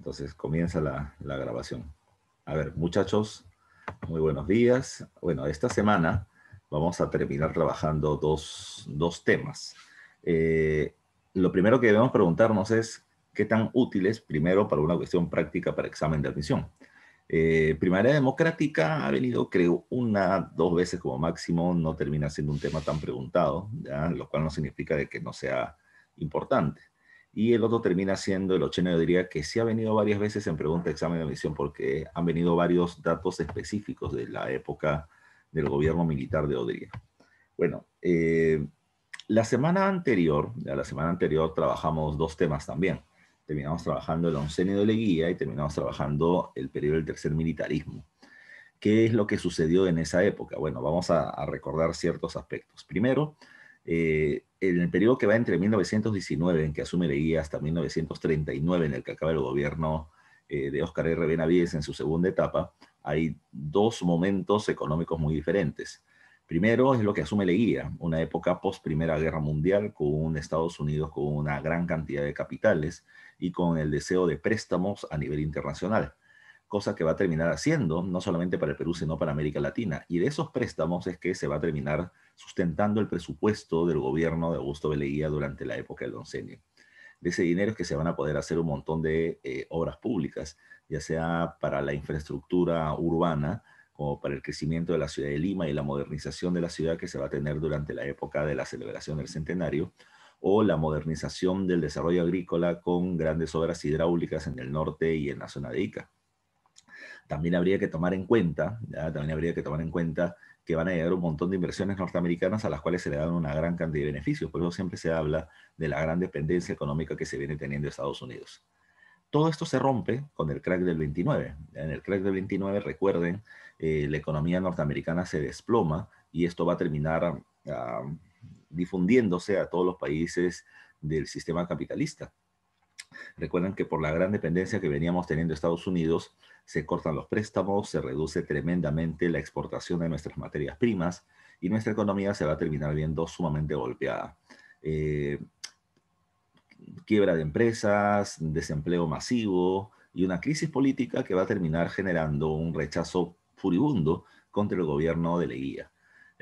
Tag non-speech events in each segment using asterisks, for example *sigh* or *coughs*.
Entonces comienza la, grabación. A ver, muchachos, muy buenos días. Bueno, esta semana vamos a terminar trabajando dos, temas. Eh, lo primero que debemos preguntarnos es qué tan útiles, primero, para una cuestión práctica para examen de admisión. Eh, primaria democrática ha venido, creo, una, dos veces como máximo, no termina siendo un tema tan preguntado, lo cual no significa de que no sea importante y el otro termina siendo el 80, de diría que sí ha venido varias veces en pregunta, examen de admisión, porque han venido varios datos específicos de la época del gobierno militar de Odría. Bueno, eh, la semana anterior, la semana anterior trabajamos dos temas también. Terminamos trabajando el oncenio de Leguía y terminamos trabajando el periodo del tercer militarismo. ¿Qué es lo que sucedió en esa época? Bueno, vamos a recordar ciertos aspectos. Primero, eh, en el periodo que va entre 1919, en que asume Leguía, hasta 1939, en el que acaba el gobierno eh, de Óscar R. Benavides en su segunda etapa, hay dos momentos económicos muy diferentes. Primero es lo que asume Leguía, una época post Primera Guerra Mundial, con Estados Unidos con una gran cantidad de capitales y con el deseo de préstamos a nivel internacional cosa que va a terminar haciendo, no solamente para el Perú, sino para América Latina. Y de esos préstamos es que se va a terminar sustentando el presupuesto del gobierno de Augusto Beleguía durante la época del oncenio. De ese dinero es que se van a poder hacer un montón de eh, obras públicas, ya sea para la infraestructura urbana, como para el crecimiento de la ciudad de Lima y la modernización de la ciudad que se va a tener durante la época de la celebración del centenario, o la modernización del desarrollo agrícola con grandes obras hidráulicas en el norte y en la zona de Ica también habría que tomar en cuenta, ¿ya? también habría que tomar en cuenta que van a llegar un montón de inversiones norteamericanas a las cuales se le dan una gran cantidad de beneficios. Por eso siempre se habla de la gran dependencia económica que se viene teniendo Estados Unidos. Todo esto se rompe con el crack del 29. En el crack del 29, recuerden, eh, la economía norteamericana se desploma y esto va a terminar ah, difundiéndose a todos los países del sistema capitalista. Recuerden que por la gran dependencia que veníamos teniendo Estados Unidos, se cortan los préstamos, se reduce tremendamente la exportación de nuestras materias primas y nuestra economía se va a terminar viendo sumamente golpeada. Eh, quiebra de empresas, desempleo masivo y una crisis política que va a terminar generando un rechazo furibundo contra el gobierno de Leguía.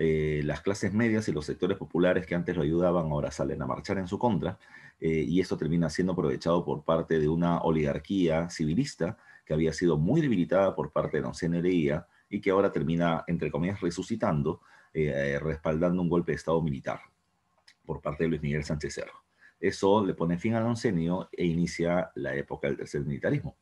Eh, las clases medias y los sectores populares que antes lo ayudaban ahora salen a marchar en su contra eh, y esto termina siendo aprovechado por parte de una oligarquía civilista que había sido muy debilitada por parte de la y que ahora termina, entre comillas, resucitando, eh, respaldando un golpe de Estado militar por parte de Luis Miguel Sánchez Cerro. Eso le pone fin al oncenio e inicia la época del tercer militarismo.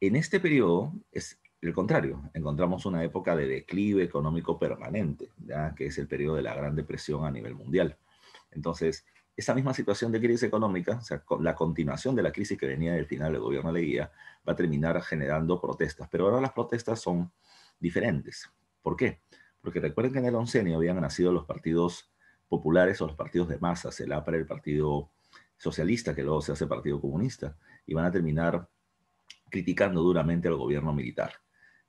En este periodo es el contrario, encontramos una época de declive económico permanente, ¿ya? que es el periodo de la Gran Depresión a nivel mundial. Entonces, esa misma situación de crisis económica, o sea, la continuación de la crisis que venía del final del gobierno de Leguía, va a terminar generando protestas. Pero ahora las protestas son diferentes. ¿Por qué? Porque recuerden que en el oncenio habían nacido los partidos populares o los partidos de masas, el APRA, el Partido Socialista, que luego se hace Partido Comunista, y van a terminar criticando duramente al gobierno militar.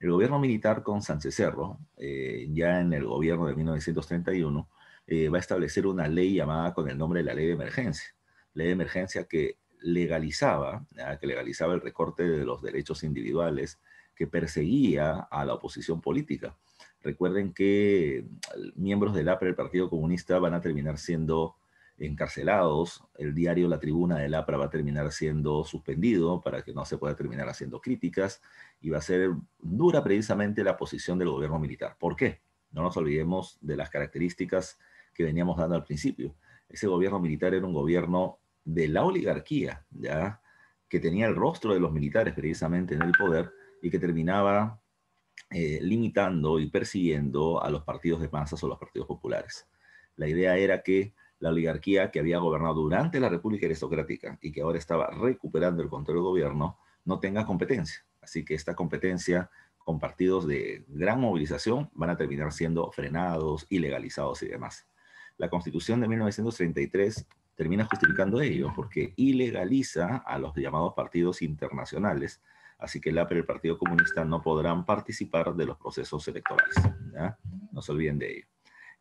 El gobierno militar con Sánchez Cerro, eh, ya en el gobierno de 1931, eh, va a establecer una ley llamada con el nombre de la ley de emergencia. Ley de emergencia que legalizaba, que legalizaba el recorte de los derechos individuales, que perseguía a la oposición política. Recuerden que mm, miembros del APRE, el Partido Comunista, van a terminar siendo encarcelados, el diario La Tribuna de APRA va a terminar siendo suspendido para que no se pueda terminar haciendo críticas y va a ser dura precisamente la posición del gobierno militar. ¿Por qué? No nos olvidemos de las características que veníamos dando al principio. Ese gobierno militar era un gobierno de la oligarquía, ¿ya? que tenía el rostro de los militares precisamente en el poder y que terminaba eh, limitando y persiguiendo a los partidos de masas o los partidos populares. La idea era que la oligarquía que había gobernado durante la República Aristocrática y que ahora estaba recuperando el control del gobierno, no tenga competencia. Así que esta competencia con partidos de gran movilización van a terminar siendo frenados, ilegalizados y demás. La Constitución de 1933 termina justificando ello porque ilegaliza a los llamados partidos internacionales, así que el APRE y el Partido Comunista no podrán participar de los procesos electorales. No se olviden de ello.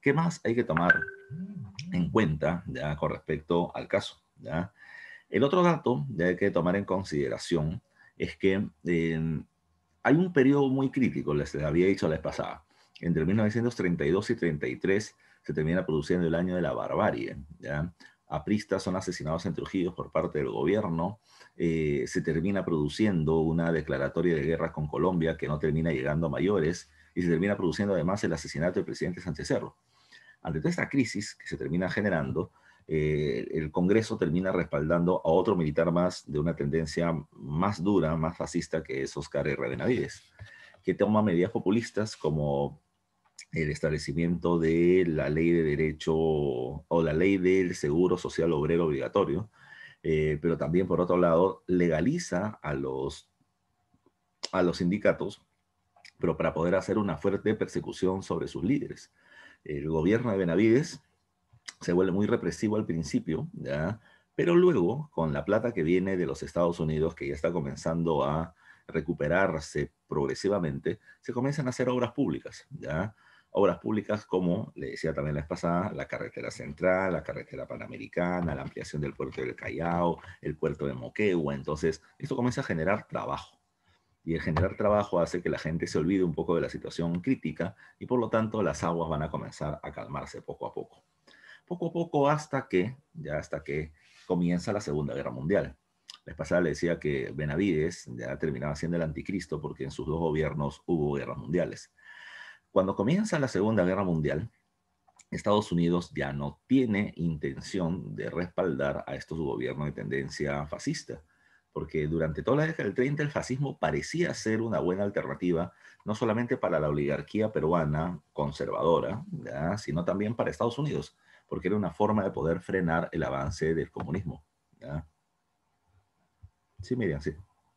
¿Qué más hay que tomar en cuenta con respecto al caso? El otro dato que hay que tomar en consideración es que em, hay un periodo muy crítico, les había dicho la vez pasada, entre 1932 y 33 se termina produciendo el año de la barbarie. ¿ya? Apristas son asesinados en Trujillo por parte del gobierno, eh, se termina produciendo una declaratoria de guerra con Colombia que no termina llegando a mayores y se termina produciendo además el asesinato del presidente Sánchez Cerro ante toda esta crisis que se termina generando, eh, el Congreso termina respaldando a otro militar más de una tendencia más dura, más fascista, que es Oscar R. Benavides, que toma medidas populistas como el establecimiento de la ley de derecho o la ley del seguro social obrero obligatorio, eh, pero también, por otro lado, legaliza a los, a los sindicatos, pero para poder hacer una fuerte persecución sobre sus líderes el gobierno de Benavides se vuelve muy represivo al principio, ¿ya? pero luego, con la plata que viene de los Estados Unidos, que ya está comenzando a recuperarse progresivamente, se comienzan a hacer obras públicas, ¿ya? Obras públicas como, le decía también la vez pasada, la carretera central, la carretera panamericana, la ampliación del puerto del Callao, el puerto de Moquegua. Entonces, esto comienza a generar trabajo, y el generar trabajo hace que la gente se olvide un poco de la situación crítica y por lo tanto las aguas van a comenzar a calmarse poco a poco. Poco a poco hasta que, ya hasta que comienza la Segunda Guerra Mundial. Les pasada le decía que Benavides ya terminaba siendo el anticristo porque en sus dos gobiernos hubo guerras mundiales. Cuando comienza la Segunda Guerra Mundial, Estados Unidos ya no tiene intención de respaldar a estos gobiernos de tendencia fascista porque durante toda la década del 30 el fascismo parecía ser una buena alternativa, no solamente para la oligarquía peruana conservadora, sino también para Estados Unidos, porque era una forma de poder frenar el avance del comunismo. Sí, Miriam, sí,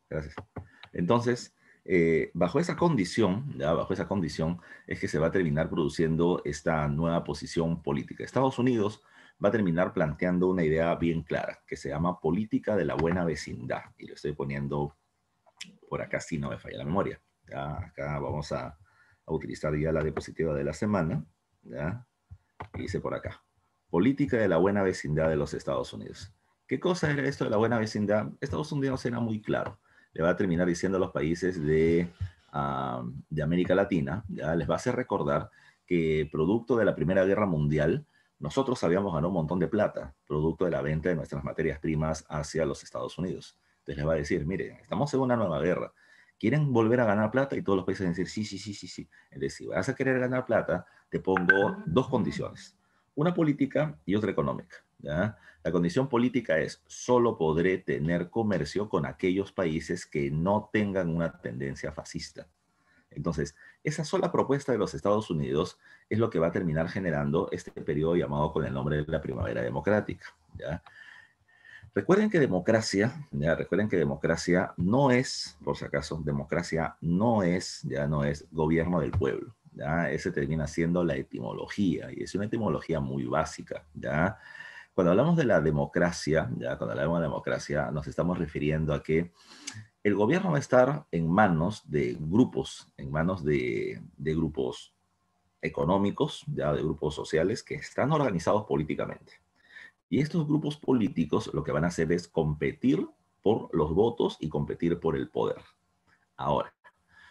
gracias. Entonces, eh, bajo esa condición, bajo esa condición, es que se va a terminar produciendo esta nueva posición política. Estados Unidos va a terminar planteando una idea bien clara, que se llama política de la buena vecindad. Y lo estoy poniendo por acá si no me falla la memoria. Acá vamos a, utilizar ya la diapositiva de la semana. ¿ya? Y dice por acá, política de la buena vecindad de los Estados Unidos. ¿Qué cosa era esto de la buena vecindad? Estados Unidos era muy claro. Le va a terminar diciendo a los países de, ah, de América Latina, ¿ya? les va a hacer recordar que producto de la Primera Guerra Mundial, nosotros habíamos ganado un montón de plata, producto de la venta de nuestras materias primas hacia los Estados Unidos. Entonces les va a decir, mire, estamos en una nueva guerra. ¿Quieren volver a ganar plata? Y todos los países van a decir, sí, sí, sí, sí, sí. Es decir, vas a querer ganar plata, te pongo dos condiciones. Una política y otra económica. La condición política es, solo podré tener comercio con aquellos países que no tengan una tendencia fascista. Entonces, esa sola propuesta de los Estados Unidos es lo que va a terminar generando este periodo llamado con el nombre de la primavera democrática. ¿ya? Recuerden que democracia, ya recuerden que democracia no es, por si acaso, democracia no es, ya no es gobierno del pueblo. ¿ya? Ese termina siendo la etimología y es una etimología muy básica. ¿ya? Cuando hablamos de la democracia, ya cuando hablamos de la democracia, nos estamos refiriendo a que el gobierno va a estar en manos de grupos, en manos de, grupos económicos, ya de grupos sociales que están organizados políticamente. Y estos grupos políticos lo que van a hacer es competir por los votos y competir por el poder. Ahora,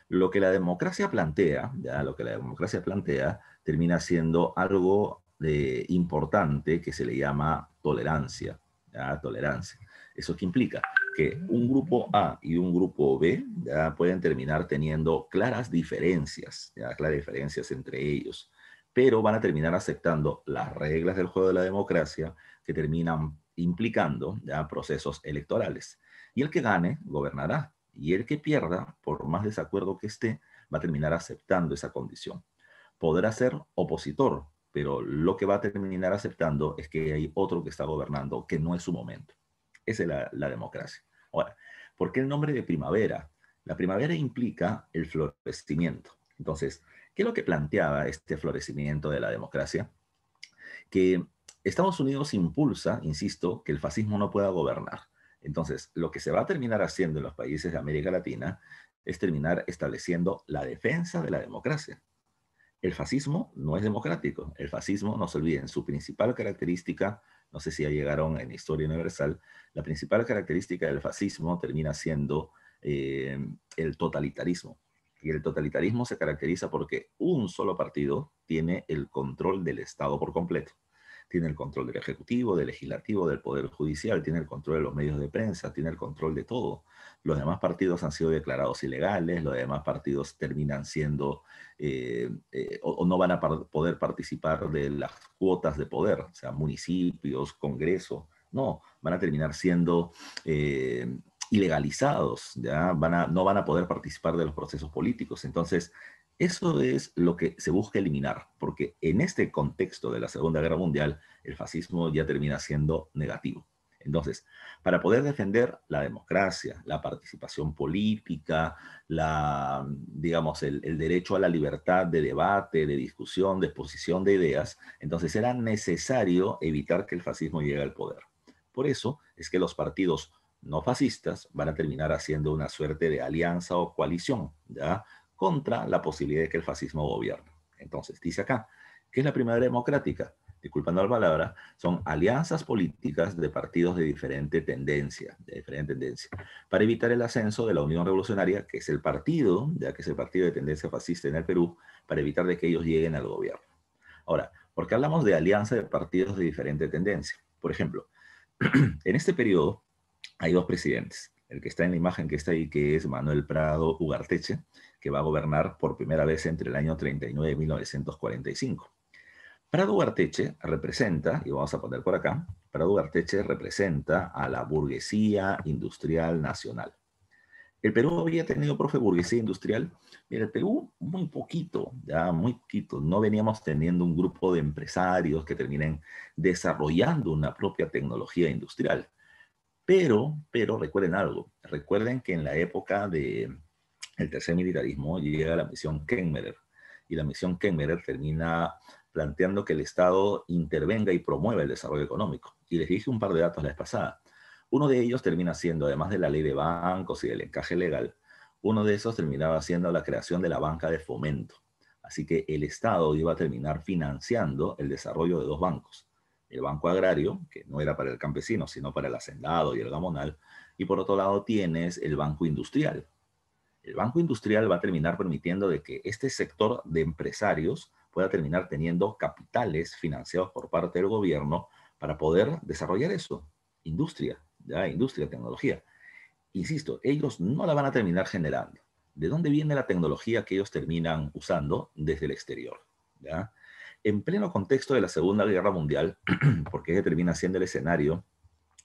lo que la democracia plantea, ya lo que la democracia plantea, termina siendo algo de, eh, importante que se le llama tolerancia, ¿ya? tolerancia. ¿Eso qué implica? Que un grupo A y un grupo B ¿ya? pueden terminar teniendo claras diferencias, claras diferencias entre ellos, pero van a terminar aceptando las reglas del juego de la democracia que terminan implicando ¿ya? procesos electorales. Y el que gane gobernará, y el que pierda, por más desacuerdo que esté, va a terminar aceptando esa condición. Podrá ser opositor, pero lo que va a terminar aceptando es que hay otro que está gobernando, que no es su momento. Esa es la, democracia. Ahora, ¿por qué el nombre de primavera? La primavera implica el florecimiento. Entonces, ¿qué es lo que planteaba este florecimiento de la democracia? Que Estados Unidos impulsa, insisto, que el fascismo no pueda gobernar. Entonces, lo que se va a terminar haciendo en los países de América Latina es terminar estableciendo la defensa de la democracia. El fascismo no es democrático. El fascismo, no se olviden, su principal característica no sé si ya llegaron en Historia Universal, la principal característica del fascismo termina siendo eh, el totalitarismo. Y el totalitarismo se caracteriza porque un solo partido tiene el control del Estado por completo tiene el control del Ejecutivo, del Legislativo, del Poder Judicial, tiene el control de los medios de prensa, tiene el control de todo. Los demás partidos han sido declarados ilegales, los demás partidos terminan siendo eh, eh, o, no van a poder participar de las cuotas de poder, o sea, municipios, Congreso, no, van a terminar siendo... Eh, ilegalizados, ¿ya? Van a, no van a poder participar de los procesos políticos. Entonces, eso es lo que se busca eliminar, porque en este contexto de la Segunda Guerra Mundial, el fascismo ya termina siendo negativo. Entonces, para poder defender la democracia, la participación política, la, digamos, el, derecho a la libertad de debate, de discusión, de exposición de ideas, entonces era necesario evitar que el fascismo llegue al poder. Por eso es que los partidos no fascistas van a terminar haciendo una suerte de alianza o coalición, ¿ya? contra la posibilidad de que el fascismo gobierne. Entonces, dice acá, ¿qué es la primera democrática? Disculpando la palabra, son alianzas políticas de partidos de diferente tendencia, de diferente tendencia, para evitar el ascenso de la Unión Revolucionaria, que es el partido, ya que es el partido de tendencia fascista en el Perú, para evitar de que ellos lleguen al gobierno. Ahora, ¿por qué hablamos de alianza de partidos de diferente tendencia? Por ejemplo, *clears throat* en este periodo hay dos presidentes, el que está en la imagen que está ahí, que es Manuel Prado Ugarteche, que va a gobernar por primera vez entre el año 39 y 1945. Prado Arteche representa, y vamos a poner por acá, Prado Arteche representa a la burguesía industrial nacional. ¿El Perú había tenido, profe, burguesía industrial? Mira, el Perú muy poquito, ya muy poquito. No veníamos teniendo un grupo de empresarios que terminen desarrollando una propia tecnología industrial. Pero, pero recuerden algo, recuerden que en la época de, el tercer militarismo llega la misión Kenmerer y la misión Kenmerer termina planteando que el Estado intervenga y promueva el desarrollo económico. Y les dije un par de datos la vez pasada. Uno de ellos termina siendo, además de la ley de bancos y del encaje legal, uno de esos terminaba siendo la creación de la banca de fomento. Así que el Estado iba a terminar financiando el desarrollo de dos bancos. El Banco Agrario, que no era para el campesino, sino para el hacendado y el gamonal. Y por otro lado tienes el Banco Industrial, el Banco Industrial va a terminar permitiendo de que este sector de empresarios pueda terminar teniendo capitales financiados por parte del gobierno para poder desarrollar eso, industria, ¿ya? industria, tecnología. Insisto, ellos no la van a terminar generando. ¿De dónde viene la tecnología que ellos terminan usando desde el exterior? ¿ya? En pleno contexto de la Segunda Guerra Mundial, *clears throat* porque ese termina siendo el escenario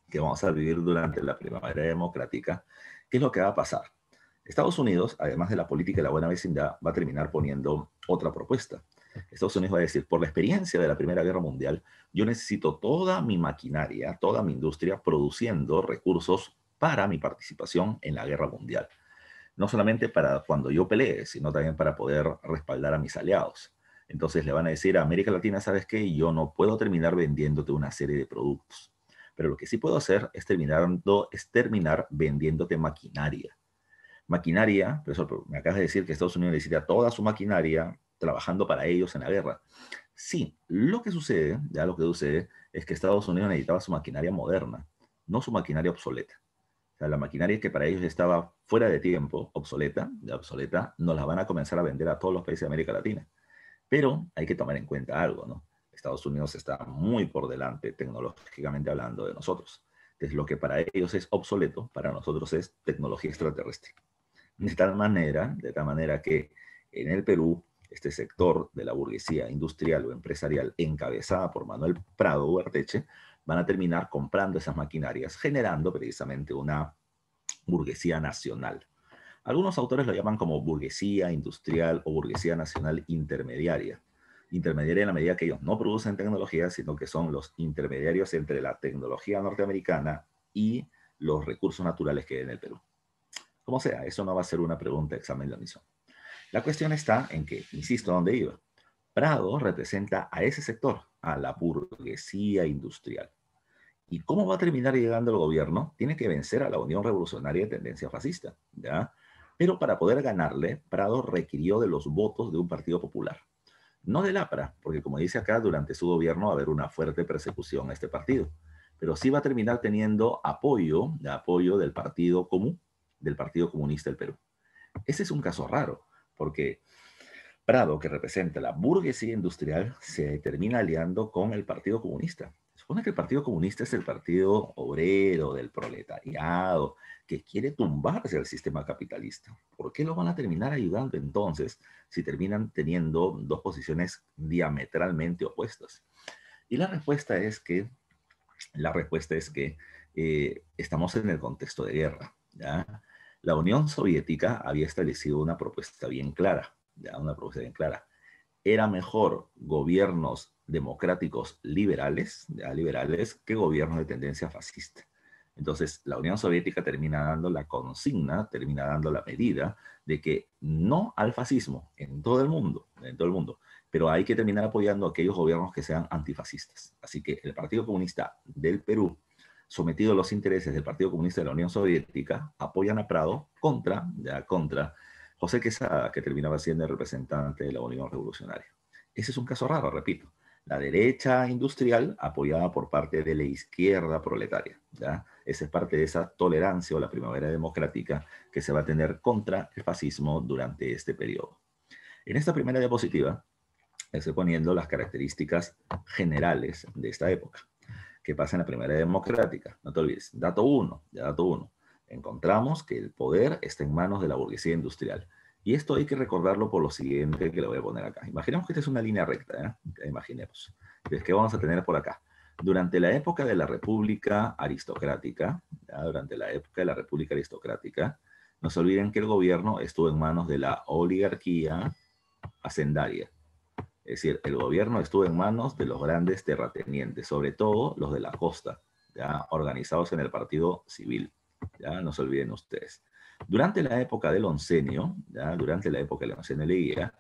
que vamos a vivir durante la primavera democrática, ¿qué es lo que va a pasar? Estados Unidos, además de la política de la buena vecindad, va a terminar poniendo otra propuesta. Estados Unidos va a decir, por la experiencia de la Primera Guerra Mundial, yo necesito toda mi maquinaria, toda mi industria produciendo recursos para mi participación en la guerra mundial. No solamente para cuando yo pelee, sino también para poder respaldar a mis aliados. Entonces le van a decir a América Latina, ¿sabes qué? Yo no puedo terminar vendiéndote una serie de productos, pero lo que sí puedo hacer es, terminando, es terminar vendiéndote maquinaria maquinaria, profesor, me acabas de decir que Estados Unidos necesita toda su maquinaria trabajando para ellos en la guerra. Sí, lo que sucede, ya lo que sucede, es que Estados Unidos necesitaba su maquinaria moderna, no su maquinaria obsoleta. O sea, la maquinaria que para ellos estaba fuera de tiempo, obsoleta, de obsoleta, nos la van a comenzar a vender a todos los países de América Latina. Pero hay que tomar en cuenta algo, ¿no? Estados Unidos está muy por delante tecnológicamente hablando de nosotros. Entonces, lo que para ellos es obsoleto, para nosotros es tecnología extraterrestre de tal manera, de tal manera que en el Perú este sector de la burguesía industrial o empresarial encabezada por Manuel Prado Urteche van a terminar comprando esas maquinarias, generando precisamente una burguesía nacional. Algunos autores lo llaman como burguesía industrial o burguesía nacional intermediaria. Intermediaria en la medida que ellos no producen tecnología, sino que son los intermediarios entre la tecnología norteamericana y los recursos naturales que hay en el Perú. Como sea, eso no va a ser una pregunta de examen de misión La cuestión está en que, insisto, ¿dónde iba? Prado representa a ese sector, a la burguesía industrial. ¿Y cómo va a terminar llegando el gobierno? Tiene que vencer a la Unión Revolucionaria de tendencia fascista, Pero para poder ganarle, Prado requirió de los votos de un partido popular. No del APRA, porque como dice acá, durante su gobierno va a haber una fuerte persecución a este partido. Pero sí va a terminar teniendo apoyo, apoyo del Partido Común, del Partido Comunista del Perú. Ese es un caso raro, porque Prado, que representa la burguesía industrial, se termina aliando con el Partido Comunista. supone que el Partido Comunista es el partido obrero, del proletariado, que quiere tumbarse al sistema capitalista. ¿Por qué lo van a terminar ayudando entonces si terminan teniendo dos posiciones diametralmente opuestas? Y la respuesta es que, la respuesta es que eh, estamos en el contexto de guerra. ¿ya? la Unión Soviética había establecido una propuesta bien clara, una propuesta bien clara. Era mejor gobiernos democráticos liberales, ya, liberales, que gobiernos de tendencia fascista. Entonces, la Unión Soviética termina dando la consigna, termina dando la medida de que no al fascismo en todo el mundo, en todo el mundo, pero hay que terminar apoyando a aquellos gobiernos que sean antifascistas. Así que el Partido Comunista del Perú sometido a los intereses del Partido Comunista de la Unión Soviética, apoyan a Prado contra, ya contra, José Quesada, que terminaba siendo el representante de la Unión Revolucionaria. Ese es un caso raro, repito. La derecha industrial apoyada por parte de la izquierda proletaria. ¿ya? Esa es parte de esa tolerancia o la primavera democrática que se va a tener contra el fascismo durante este periodo. En esta primera diapositiva estoy poniendo las características generales de esta época que pasa en la primera democrática. No te olvides. Dato uno, ya dato uno. Encontramos que el poder está en manos de la burguesía industrial. Y esto hay que recordarlo por lo siguiente que le voy a poner acá. Imaginemos que esta es una línea recta, ¿eh? imaginemos. Entonces, ¿Qué vamos a tener por acá? Durante la época de la República Aristocrática, durante la época de la República Aristocrática, no se olviden que el gobierno estuvo en manos de la oligarquía hacendaria. Es decir, el gobierno estuvo en manos de los grandes terratenientes, sobre todo los de la costa, ¿ya? organizados en el Partido Civil. Ya no se olviden ustedes. Durante la época del oncenio, durante la época del oncenio Leguía,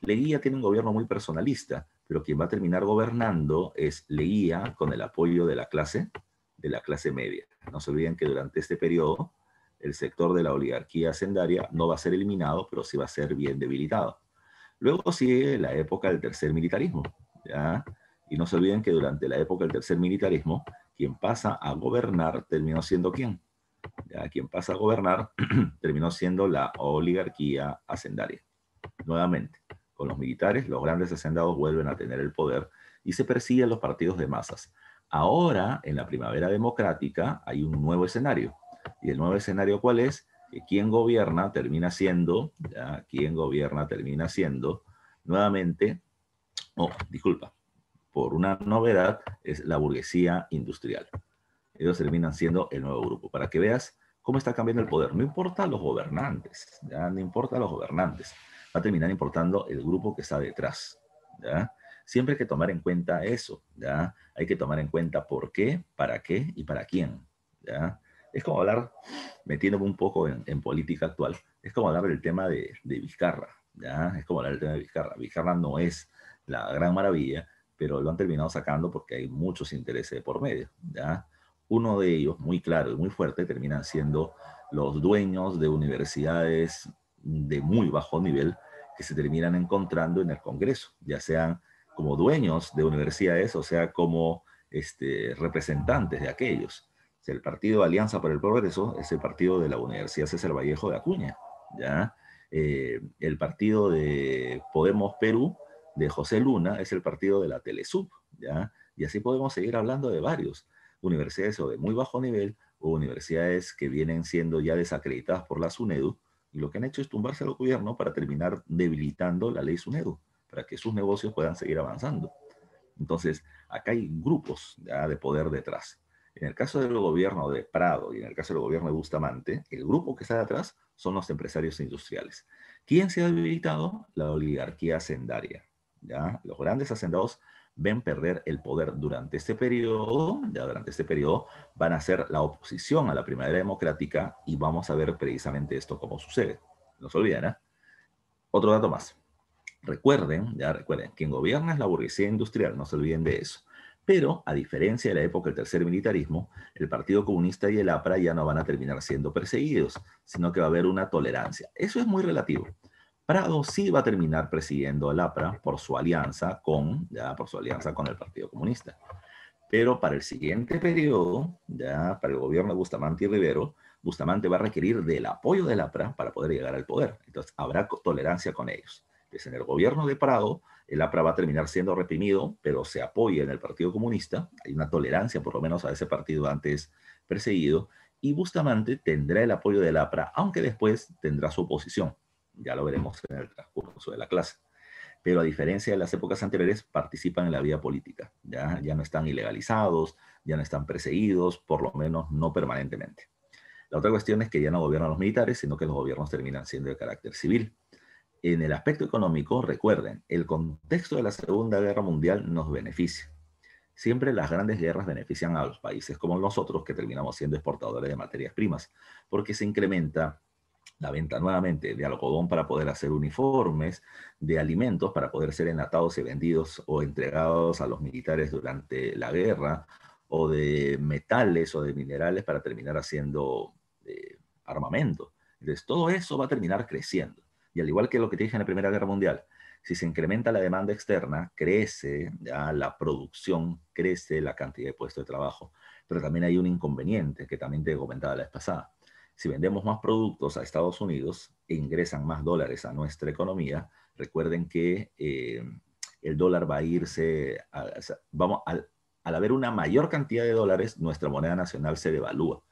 Leguía tiene un gobierno muy personalista, pero quien va a terminar gobernando es Leguía con el apoyo de la clase, de la clase media. No se olviden que durante este periodo el sector de la oligarquía hacendaria no va a ser eliminado, pero sí va a ser bien debilitado. Luego sigue la época del tercer militarismo. Y no se olviden que durante la época del tercer militarismo, quien pasa a gobernar terminó siendo quién. Quien pasa a gobernar *clears throat* terminó siendo la oligarquía hacendaria. Nuevamente, con los militares, los grandes hacendados vuelven a tener el poder y se persiguen los partidos de masas. Ahora, en la primavera democrática, hay un nuevo escenario. ¿Y el nuevo escenario cuál es? que quien gobierna termina siendo, ¿ya? quien gobierna termina siendo, nuevamente, oh, disculpa, por una novedad, es la burguesía industrial. Ellos terminan siendo el nuevo grupo. Para que veas cómo está cambiando el poder. No importa los gobernantes, ¿ya? no importa los gobernantes. Va a terminar importando el grupo que está detrás. ¿ya? Siempre hay que tomar en cuenta eso. ¿ya? Hay que tomar en cuenta por qué, para qué y para quién. ¿ya? es como hablar, metiéndome un poco en, política actual, es como hablar del tema de, Vizcarra, ¿ya? Es como hablar del tema de Vizcarra. Vizcarra no es la gran maravilla, pero lo han terminado sacando porque hay muchos intereses por medio, ¿ya? Uno de ellos, muy claro y muy fuerte, terminan siendo los dueños de universidades de muy bajo nivel que se terminan encontrando en el Congreso, ya sean como dueños de universidades o sea como este, representantes de aquellos el partido Alianza por el Progreso, es el partido de la Universidad César Vallejo de Acuña, ¿ya? Eh, el partido de Podemos Perú, de José Luna, es el partido de la Telesub, ¿ya? Y así podemos seguir hablando de varios universidades o de muy bajo nivel o universidades que vienen siendo ya desacreditadas por la SUNEDU y lo que han hecho es tumbarse al gobierno para terminar debilitando la ley SUNEDU, para que sus negocios puedan seguir avanzando. Entonces, acá hay grupos de poder detrás. En el caso del gobierno de Prado y en el caso del gobierno de Bustamante, el grupo que está detrás son los empresarios industriales. ¿Quién se ha debilitado? La oligarquía hacendaria. ¿ya? Los grandes hacendados ven perder el poder durante este periodo, durante este periodo van a ser la oposición a la primavera democrática y vamos a ver precisamente esto cómo sucede. No se olviden, ¿eh? Otro dato más. Recuerden, ya recuerden, quien gobierna es la burguesía industrial, no se olviden de eso. Pero, a diferencia de la época del tercer militarismo, el Partido Comunista y el APRA ya no van a terminar siendo perseguidos, sino que va a haber una tolerancia. Eso es muy relativo. Prado sí va a terminar presidiendo al APRA por su alianza con, ya, por su alianza con el Partido Comunista. Pero para el siguiente periodo, ya para el gobierno de Bustamante y Rivero, Bustamante va a requerir del apoyo del APRA para poder llegar al poder. Entonces habrá tolerancia con ellos. Entonces en el gobierno de Prado el APRA va a terminar siendo reprimido, pero se apoya en el Partido Comunista, hay una tolerancia por lo menos a ese partido antes perseguido, y Bustamante tendrá el apoyo del APRA, aunque después tendrá su oposición, ya lo veremos en el transcurso de la clase. Pero a diferencia de las épocas anteriores, participan en la vida política, ya, ya no están ilegalizados, ya no están perseguidos, por lo menos no permanentemente. La otra cuestión es que ya no gobiernan los militares, sino que los gobiernos terminan siendo de carácter civil en el aspecto económico, recuerden, el contexto de la Segunda Guerra Mundial nos beneficia. Siempre las grandes guerras benefician a los países como nosotros, que terminamos siendo exportadores de materias primas, porque se incrementa la venta nuevamente de algodón para poder hacer uniformes, de alimentos para poder ser enlatados y vendidos o entregados a los militares durante la guerra, o de metales o de minerales para terminar haciendo eh, armamento. Entonces, todo eso va a terminar creciendo. Y al igual que lo que te dije en la Primera Guerra Mundial, si se incrementa la demanda externa, crece la producción, crece la cantidad de puestos de trabajo. Pero también hay un inconveniente que también te comentaba la vez pasada. Si vendemos más productos a Estados Unidos e ingresan más dólares a nuestra economía, recuerden que eh, el dólar va a irse, a, vamos, al haber una mayor cantidad de dólares, nuestra moneda nacional se devalúa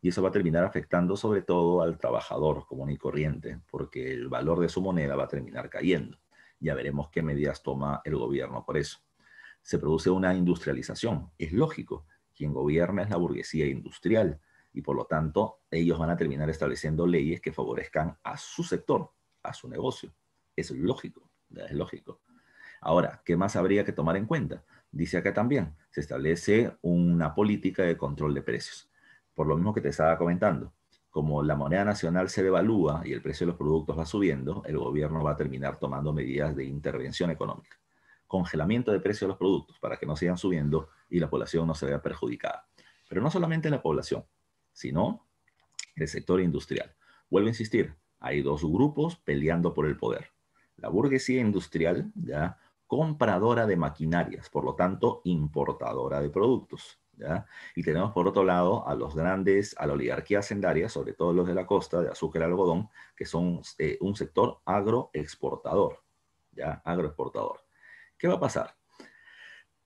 y eso va a terminar afectando sobre todo al trabajador común y corriente, porque el valor de su moneda va a terminar cayendo. Ya veremos qué medidas toma el gobierno por eso. Se produce una industrialización, es lógico. Quien gobierna es la burguesía industrial y por lo tanto ellos van a terminar estableciendo leyes que favorezcan a su sector, a su negocio. Es lógico, es lógico. Ahora, ¿qué más habría que tomar en cuenta? Dice acá también, se establece una política de control de precios por lo mismo que te estaba comentando, como la moneda nacional se devalúa y el precio de los productos va subiendo, el gobierno va a terminar tomando medidas de intervención económica. Congelamiento de precios de los productos para que no sigan subiendo y la población no se vea perjudicada. Pero no solamente la población, sino el sector industrial. Vuelvo a insistir, hay dos grupos peleando por el poder. La burguesía industrial, ya compradora de maquinarias, por lo tanto, importadora de productos. Y tenemos por otro lado a los grandes, a la oligarquía hacendaria, sobre todo los de la costa, de azúcar y algodón, que son eh, un sector agroexportador, ¿ya? Agroexportador. ¿Qué va a pasar?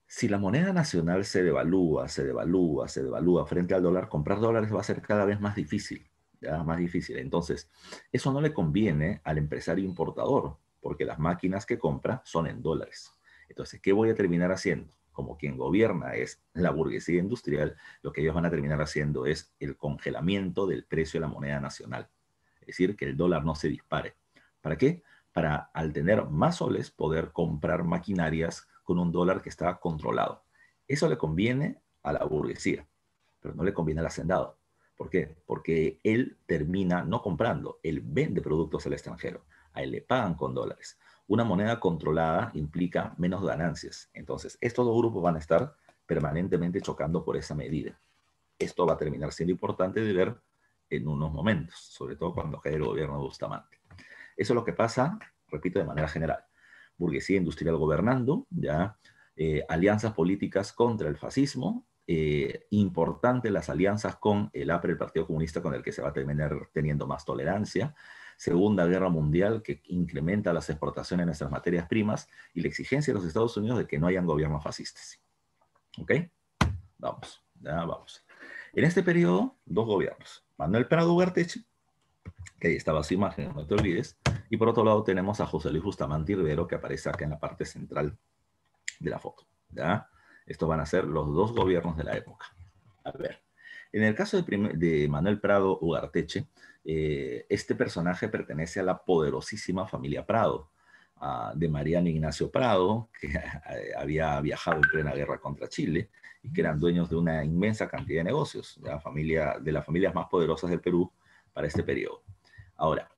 Si la moneda nacional se devalúa, se devalúa, se devalúa frente al dólar, comprar dólares va a ser cada vez más difícil, ¿ya? Más difícil. Entonces, eso no le conviene al empresario importador, porque las máquinas que compra son en dólares. Entonces, ¿qué voy a terminar haciendo? como quien gobierna es la burguesía industrial, lo que ellos van a terminar haciendo es el congelamiento del precio de la moneda nacional. Es decir, que el dólar no se dispare. ¿Para qué? Para al tener más soles poder comprar maquinarias con un dólar que está controlado. Eso le conviene a la burguesía, pero no le conviene al hacendado. ¿Por qué? Porque él termina no comprando, él vende productos al extranjero, a él le pagan con dólares. Una moneda controlada implica menos ganancias. Entonces, estos dos grupos van a estar permanentemente chocando por esa medida. Esto va a terminar siendo importante de ver en unos momentos, sobre todo cuando cae el gobierno de Bustamante. Eso es lo que pasa, repito, de manera general. Burguesía industrial gobernando, ya eh, alianzas políticas contra el fascismo, importantes eh, importante las alianzas con el APRE, el Partido Comunista, con el que se va a terminar teniendo más tolerancia, Segunda Guerra Mundial que incrementa las exportaciones de nuestras materias primas y la exigencia de los Estados Unidos de que no hayan gobiernos fascistas. ¿Ok? Vamos, ya vamos. En este periodo, dos gobiernos. Manuel Prado Ugarteche, que ahí estaba su imagen, no te olvides. Y por otro lado tenemos a José Luis Bustamante Rivero, que aparece acá en la parte central de la foto. ¿ya? Estos van a ser los dos gobiernos de la época. A ver, en el caso de, Manuel Prado Ugarteche, eh, este personaje pertenece a la poderosísima familia Prado, de Mariano Ignacio Prado, que *laughs* había viajado en plena guerra contra Chile y que eran dueños de una inmensa cantidad de negocios, de, la familia, de las familias más poderosas del Perú para este periodo. Ahora,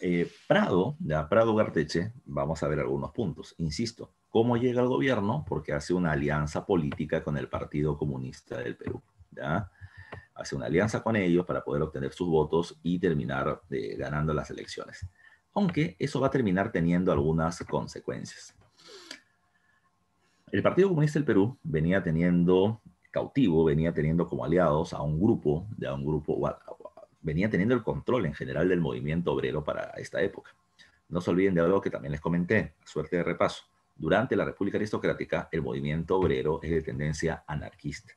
eh, Prado, de Prado Ugarteche, vamos a ver algunos puntos. Insisto, ¿cómo llega al gobierno? Porque hace una alianza política con el Partido Comunista del Perú. ¿ya? hace una alianza con ellos para poder obtener sus votos y terminar eh, ganando las elecciones. Aunque eso va a terminar teniendo algunas consecuencias. El Partido Comunista del Perú venía teniendo cautivo, venía teniendo como aliados a un grupo, a un grupo, venía teniendo el control en general del movimiento obrero para esta época. No se olviden de algo que también les comenté, suerte de repaso. Durante la República Aristocrática, el movimiento obrero es de tendencia anarquista.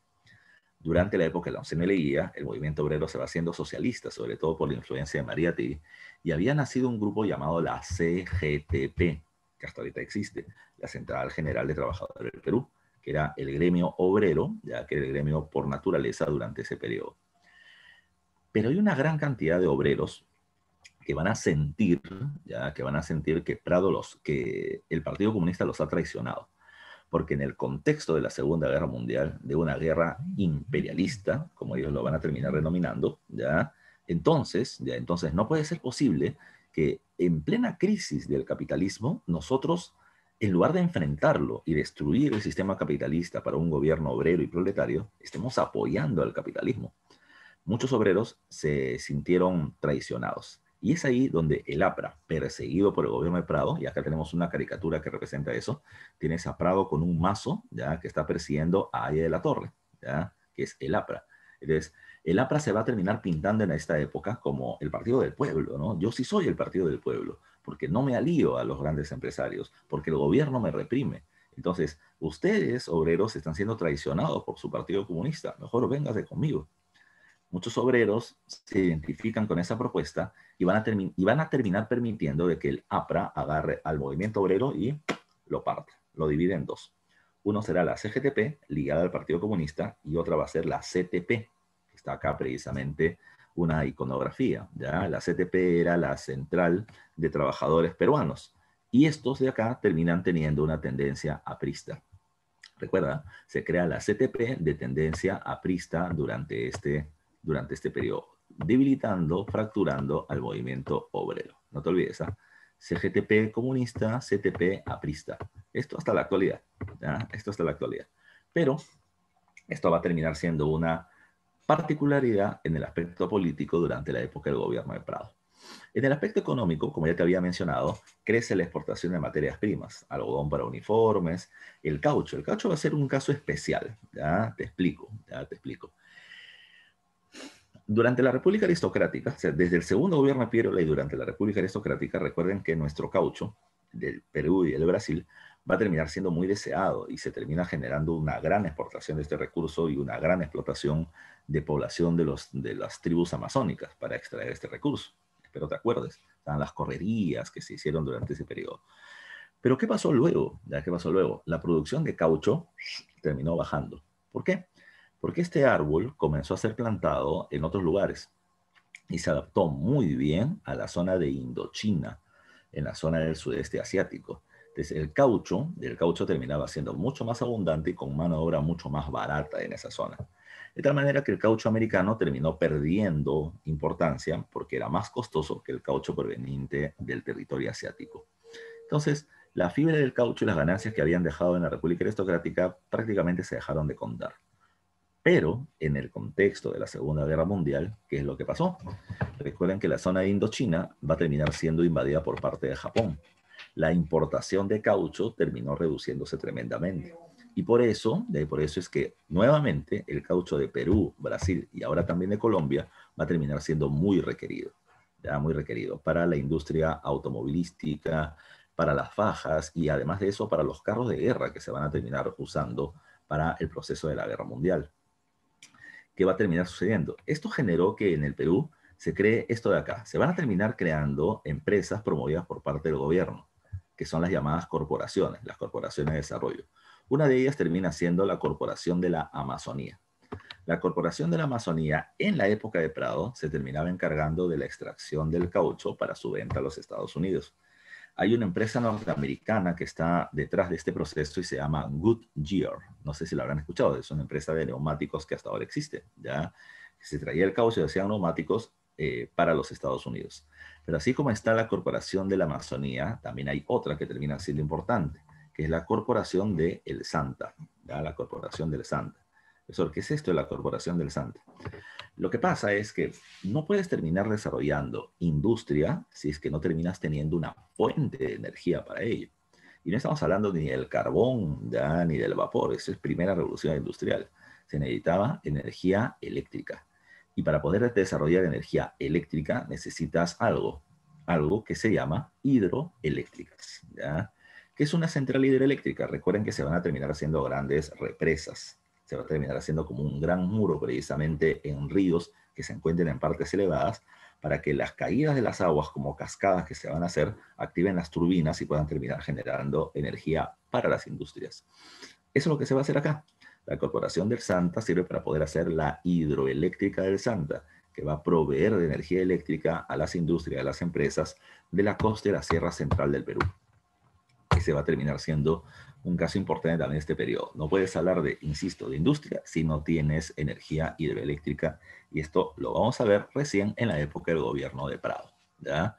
Durante la época de la leía, el movimiento obrero se va haciendo socialista, sobre todo por la influencia de María T, y había nacido un grupo llamado la CGTP, que hasta ahorita existe, la Central General de Trabajadores del Perú, que era el gremio obrero, ya que era el gremio por naturaleza durante ese periodo. Pero hay una gran cantidad de obreros que van a sentir, ya que van a sentir que Prado los, que el Partido Comunista los ha traicionado porque en el contexto de la Segunda Guerra Mundial, de una guerra imperialista, como ellos lo van a terminar denominando, ¿ya? Entonces, ya entonces no puede ser posible que en plena crisis del capitalismo nosotros en lugar de enfrentarlo y destruir el sistema capitalista para un gobierno obrero y proletario, estemos apoyando al capitalismo. Muchos obreros se sintieron traicionados. Y es ahí donde el APRA, perseguido por el gobierno de Prado, y acá tenemos una caricatura que representa eso, tienes a Prado con un mazo, ¿ya? Que está persiguiendo a Aya de la Torre, ¿ya? Que es el APRA. Entonces, el APRA se va a terminar pintando en esta época como el partido del pueblo, ¿no? Yo sí soy el partido del pueblo, porque no me alío a los grandes empresarios, porque el gobierno me reprime. Entonces, ustedes, obreros, están siendo traicionados por su partido comunista. Mejor véngase conmigo. Muchos obreros se identifican con esa propuesta y van, a y van terminar permitiendo de que el APRA agarre al movimiento obrero y lo parte, lo divide en dos. Uno será la CGTP, ligada al Partido Comunista, y otra va a ser la CTP, que está acá precisamente una iconografía. ¿ya? La CTP era la Central de Trabajadores Peruanos, y estos de acá terminan teniendo una tendencia aprista. Recuerda, se crea la CTP de tendencia aprista durante este, durante este periodo debilitando, fracturando al movimiento obrero. No te olvides, ¿ah? CGTP comunista, CTP aprista. Esto hasta la actualidad. Esto hasta la actualidad. Pero esto va a terminar siendo una particularidad en el aspecto político durante la época del gobierno de Prado. En el aspecto económico, como ya te había mencionado, crece la exportación de materias primas, algodón para uniformes, el caucho. El caucho va a ser un caso especial, ya te explico, ya te explico durante la República Aristocrática, desde el segundo gobierno de Piérola y durante la República Aristocrática, recuerden que nuestro caucho del Perú y del Brasil va a terminar siendo muy deseado y se termina generando una gran exportación de este recurso y una gran explotación de población de, los, de las tribus amazónicas para extraer este recurso. Espero te acuerdes, están las correrías que se hicieron durante ese periodo. Pero ¿qué pasó luego? qué pasó luego? La producción de caucho terminó bajando. ¿Por qué? porque este árbol comenzó a ser plantado en otros lugares y se adaptó muy bien a la zona de Indochina, en la zona del sudeste asiático. Entonces, el caucho, el caucho terminaba siendo mucho más abundante y con mano de obra mucho más barata en esa zona. De tal manera que el caucho americano terminó perdiendo importancia porque era más costoso que el caucho proveniente del territorio asiático. Entonces, la fibra del caucho y las ganancias que habían dejado en la República Aristocrática prácticamente se dejaron de contar. Pero en el contexto de la Segunda Guerra Mundial, ¿qué es lo que pasó? Recuerden que la zona de Indochina va a terminar siendo invadida por parte de Japón. La importación de caucho terminó reduciéndose tremendamente. Y por eso, de por eso es que nuevamente el caucho de Perú, Brasil y ahora también de Colombia va a terminar siendo muy requerido, ya muy requerido para la industria automovilística, para las fajas y además de eso para los carros de guerra que se van a terminar usando para el proceso de la guerra mundial que va a terminar sucediendo. Esto generó que en el Perú se cree esto de acá. Se van a terminar creando empresas promovidas por parte del gobierno, que son las llamadas corporaciones, las corporaciones de desarrollo. Una de ellas termina siendo la Corporación de la Amazonía. La Corporación de la Amazonía en la época de Prado se terminaba encargando de la extracción del caucho para su venta a los Estados Unidos. Hay una empresa norteamericana que está detrás de este proceso y se llama Goodyear. No sé si lo habrán escuchado, es una empresa de neumáticos que hasta ahora existe, ¿ya? Se traía el caucho y hacían neumáticos eh, para los Estados Unidos. Pero así como está la Corporación de la Amazonía, también hay otra que termina siendo importante, que es la Corporación de El Santa, ¿ya? La Corporación del Santa. ¿qué es esto de la Corporación del Santa? Lo que pasa es que no puedes terminar desarrollando industria si es que no terminas teniendo una fuente de energía para ello. Y no estamos hablando ni del carbón ¿ya? ni del vapor, Esa es primera revolución industrial. Se necesitaba energía eléctrica. Y para poder desarrollar energía eléctrica necesitas algo, algo que se llama hidroeléctricas, ¿ya? que es una central hidroeléctrica. Recuerden que se van a terminar haciendo grandes represas se va a terminar haciendo como un gran muro precisamente en ríos que se encuentren en partes elevadas para que las caídas de las aguas como cascadas que se van a hacer activen las turbinas y puedan terminar generando energía para las industrias. Eso es lo que se va a hacer acá. La Corporación del Santa sirve para poder hacer la hidroeléctrica del Santa, que va a proveer de energía eléctrica a las industrias, a las empresas de la costa y la Sierra Central del Perú. se va a terminar siendo un caso importante también este periodo. No puedes hablar de, insisto, de industria si no tienes energía hidroeléctrica. Y esto lo vamos a ver recién en la época del gobierno de Prado. ¿ya?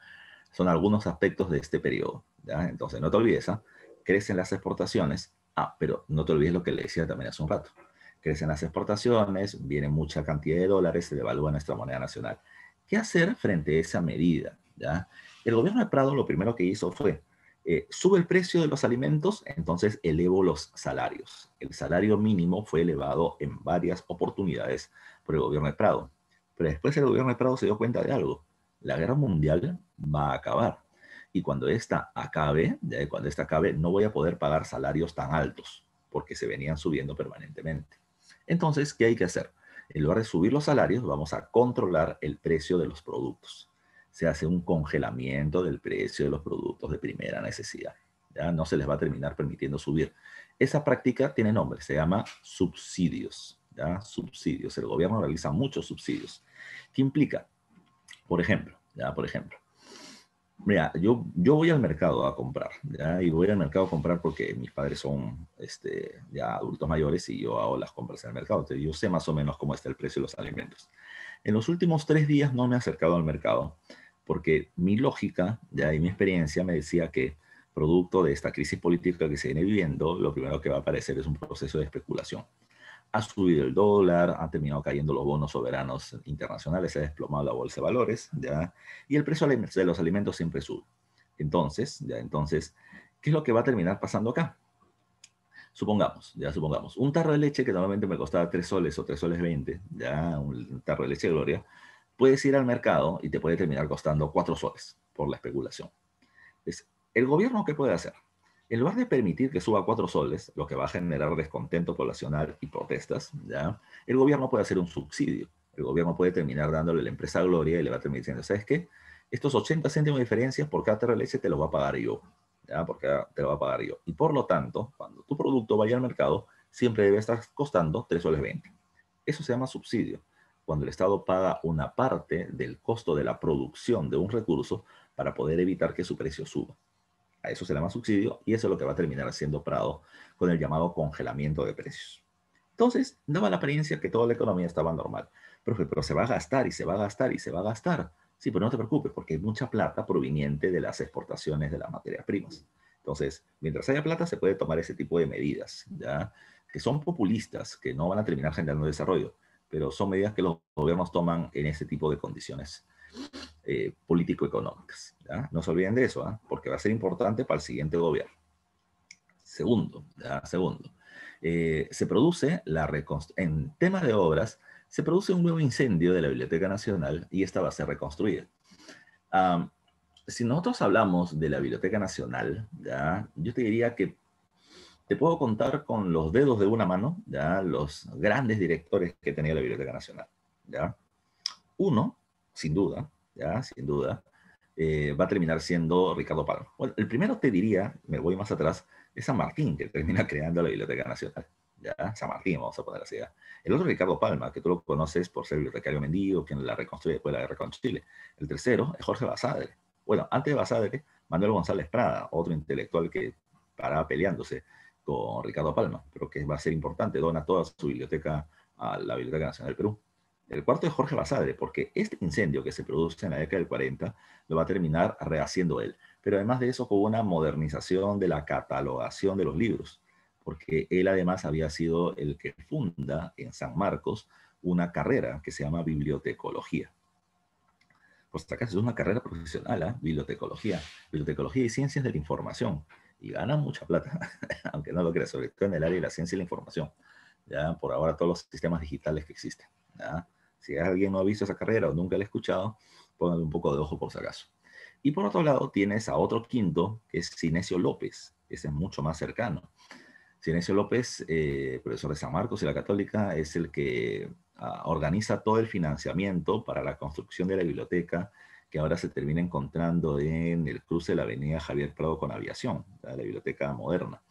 Son algunos aspectos de este periodo. Entonces, no te olvides, ¿ah? crecen las exportaciones. Ah, pero no te olvides lo que le decía también hace un rato. Crecen las exportaciones, viene mucha cantidad de dólares, se devalúa nuestra moneda nacional. ¿Qué hacer frente a esa medida? ¿ya? El gobierno de Prado lo primero que hizo fue eh, sube el precio de los alimentos, entonces elevo los salarios. El salario mínimo fue elevado en varias oportunidades por el gobierno de Prado. Pero después el gobierno de Prado se dio cuenta de algo. La guerra mundial va a acabar. Y cuando esta acabe, cuando esta acabe, no voy a poder pagar salarios tan altos, porque se venían subiendo permanentemente. Entonces, ¿qué hay que hacer? En lugar de subir los salarios, vamos a controlar el precio de los productos se hace un congelamiento del precio de los productos de primera necesidad. Ya no se les va a terminar permitiendo subir. Esa práctica tiene nombre, se llama subsidios. ¿ya? Subsidios. El gobierno realiza muchos subsidios. ¿Qué implica? Por ejemplo, ya, por ejemplo. Mira, yo, yo voy al mercado a comprar, ¿ya? y voy al mercado a comprar porque mis padres son este, ya adultos mayores y yo hago las compras en el mercado. Entonces yo sé más o menos cómo está el precio de los alimentos. En los últimos tres días no me he acercado al mercado porque mi lógica ya y mi experiencia me decía que producto de esta crisis política que se viene viviendo, lo primero que va a aparecer es un proceso de especulación. Ha subido el dólar, han terminado cayendo los bonos soberanos internacionales, se ha desplomado la bolsa de valores, ya, y el precio de los alimentos siempre sube. Entonces, ya, entonces, ¿qué es lo que va a terminar pasando acá? Supongamos, ya supongamos, un tarro de leche que normalmente me costaba 3 soles o 3 soles 20, ya, un tarro de leche de gloria, puedes ir al mercado y te puede terminar costando cuatro soles por la especulación. Entonces, ¿el gobierno qué puede hacer? En lugar de permitir que suba cuatro soles, lo que va a generar descontento poblacional y protestas, ¿ya? el gobierno puede hacer un subsidio. El gobierno puede terminar dándole a la empresa Gloria y le va a terminar diciendo, ¿sabes qué? Estos 80 céntimos de diferencia por cada de te los va a pagar yo. ¿ya? Porque te lo va a pagar yo. Y por lo tanto, cuando tu producto vaya al mercado, siempre debe estar costando 3 soles 20. Eso se llama subsidio cuando el Estado paga una parte del costo de la producción de un recurso para poder evitar que su precio suba. A eso se llama subsidio y eso es lo que va a terminar haciendo Prado con el llamado congelamiento de precios. Entonces, daba la apariencia que toda la economía estaba normal. pero se va a gastar y se va a gastar y se va a gastar. Sí, pero no te preocupes porque hay mucha plata proveniente de las exportaciones de las materias primas. Entonces, mientras haya plata, se puede tomar ese tipo de medidas, ¿ya? que son populistas, que no van a terminar generando desarrollo pero son medidas que los gobiernos toman en ese tipo de condiciones eh, político-económicas. No se olviden de eso, ¿ah? porque va a ser importante para el siguiente gobierno. Segundo, segundo eh, se produce la en temas de obras, se produce un nuevo incendio de la Biblioteca Nacional y esta va a ser reconstruida. si nosotros hablamos de la Biblioteca Nacional, ¿ya? yo te diría que te puedo contar con los dedos de una mano, ya los grandes directores que tenía la Biblioteca Nacional, ya. Uno, sin duda, ya, sin duda, eh, va a terminar siendo Ricardo Palma. Bueno, el primero te diría, me voy más atrás, es San Martín, que termina *laughs* creando la Biblioteca Nacional. ¿ya? San Martín, vamos a poner así. El otro Ricardo Palma, que tú lo conoces por ser bibliotecario mendigo, quien la reconstruye después de la guerra con Chile. El tercero es Jorge Basadre. Bueno, antes de Basadre, Manuel González Prada, otro intelectual que paraba peleándose con Ricardo Palma, pero que va a ser importante, dona toda su biblioteca a la Biblioteca Nacional del Perú. El cuarto es Jorge Basadre, porque este incendio que se produce en la década del 40 lo va a terminar rehaciendo él. Pero además de eso, con una modernización de la catalogación de los libros, porque él además había sido el que funda en San Marcos una carrera que se llama bibliotecología. Pues acá es una carrera profesional, ¿eh? bibliotecología, bibliotecología y ciencias de la información y ganan mucha plata, *laughs* aunque no lo creas, sobre todo en el área de la ciencia y la información. Ya por ahora todos los sistemas digitales que existen. Si alguien no ha visto esa carrera o nunca la ha escuchado, póngale un poco de ojo por si acaso. Y por otro lado tienes a otro quinto, que es Cinesio López. Ese es mucho más cercano. Cinesio López, eh, profesor de San Marcos y la Católica, es el que ah, organiza todo el financiamiento para la construcción de la biblioteca que ahora se termina encontrando en el cruce de la avenida Javier Prado con Aviación, la biblioteca moderna.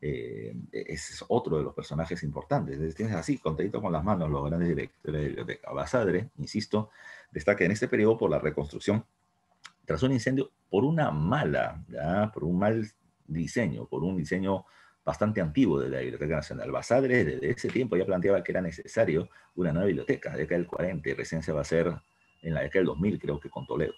Eh, es otro de los personajes importantes. tienes así, contentito con las manos, los grandes directores de la biblioteca. Basadre, insisto, destaca en este periodo por la reconstrucción tras un incendio, por una mala, por un mal diseño, por un diseño bastante antiguo de la Biblioteca Nacional. Basadre desde ese tiempo ya planteaba que era necesario una nueva biblioteca, desde el 40, y recién va a ser en la década del 2000, creo que con Toledo.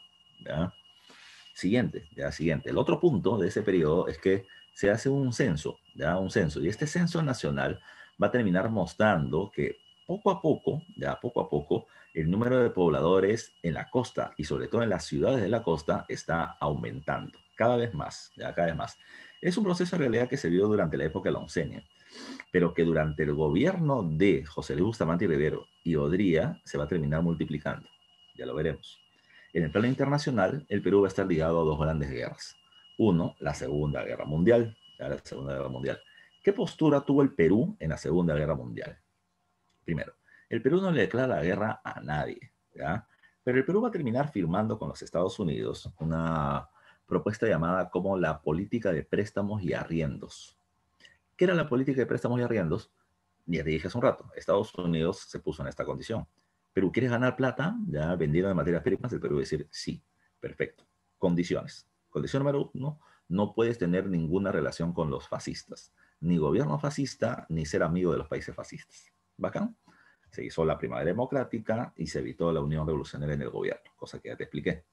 Siguiente, ya siguiente. El otro punto de ese periodo es que se hace un censo, ya un censo, y este censo nacional va a terminar mostrando que poco a poco, ya poco a poco, el número de pobladores en la costa y sobre todo en las ciudades de la costa está aumentando cada vez más, ya cada vez más. Es un proceso en realidad que se vio durante la época de la Oncenia, pero que durante el gobierno de José Luis Bustamante Rivero y Odría se va a terminar multiplicando ya lo veremos. En el plano internacional, el Perú va a estar ligado a dos grandes guerras. Uno, la Segunda Guerra Mundial. La Segunda Guerra Mundial. ¿Qué postura tuvo el Perú en la Segunda Guerra Mundial? Primero, el Perú no le declara la guerra a nadie, ¿ya? Pero el Perú va a terminar firmando con los Estados Unidos una propuesta llamada como la política de préstamos y arriendos. ¿Qué era la política de préstamos y arriendos? Ya te dije hace un rato, Estados Unidos se puso en esta condición. Perú, ¿quieres ganar plata? Ya vendiendo de materias primas, el Perú va a decir sí, perfecto. Condiciones. Condición número uno, no puedes tener ninguna relación con los fascistas, ni gobierno fascista, ni ser amigo de los países fascistas. ¿Bacán? Se hizo la primavera democrática y se evitó la unión revolucionaria en el gobierno, cosa que ya te expliqué.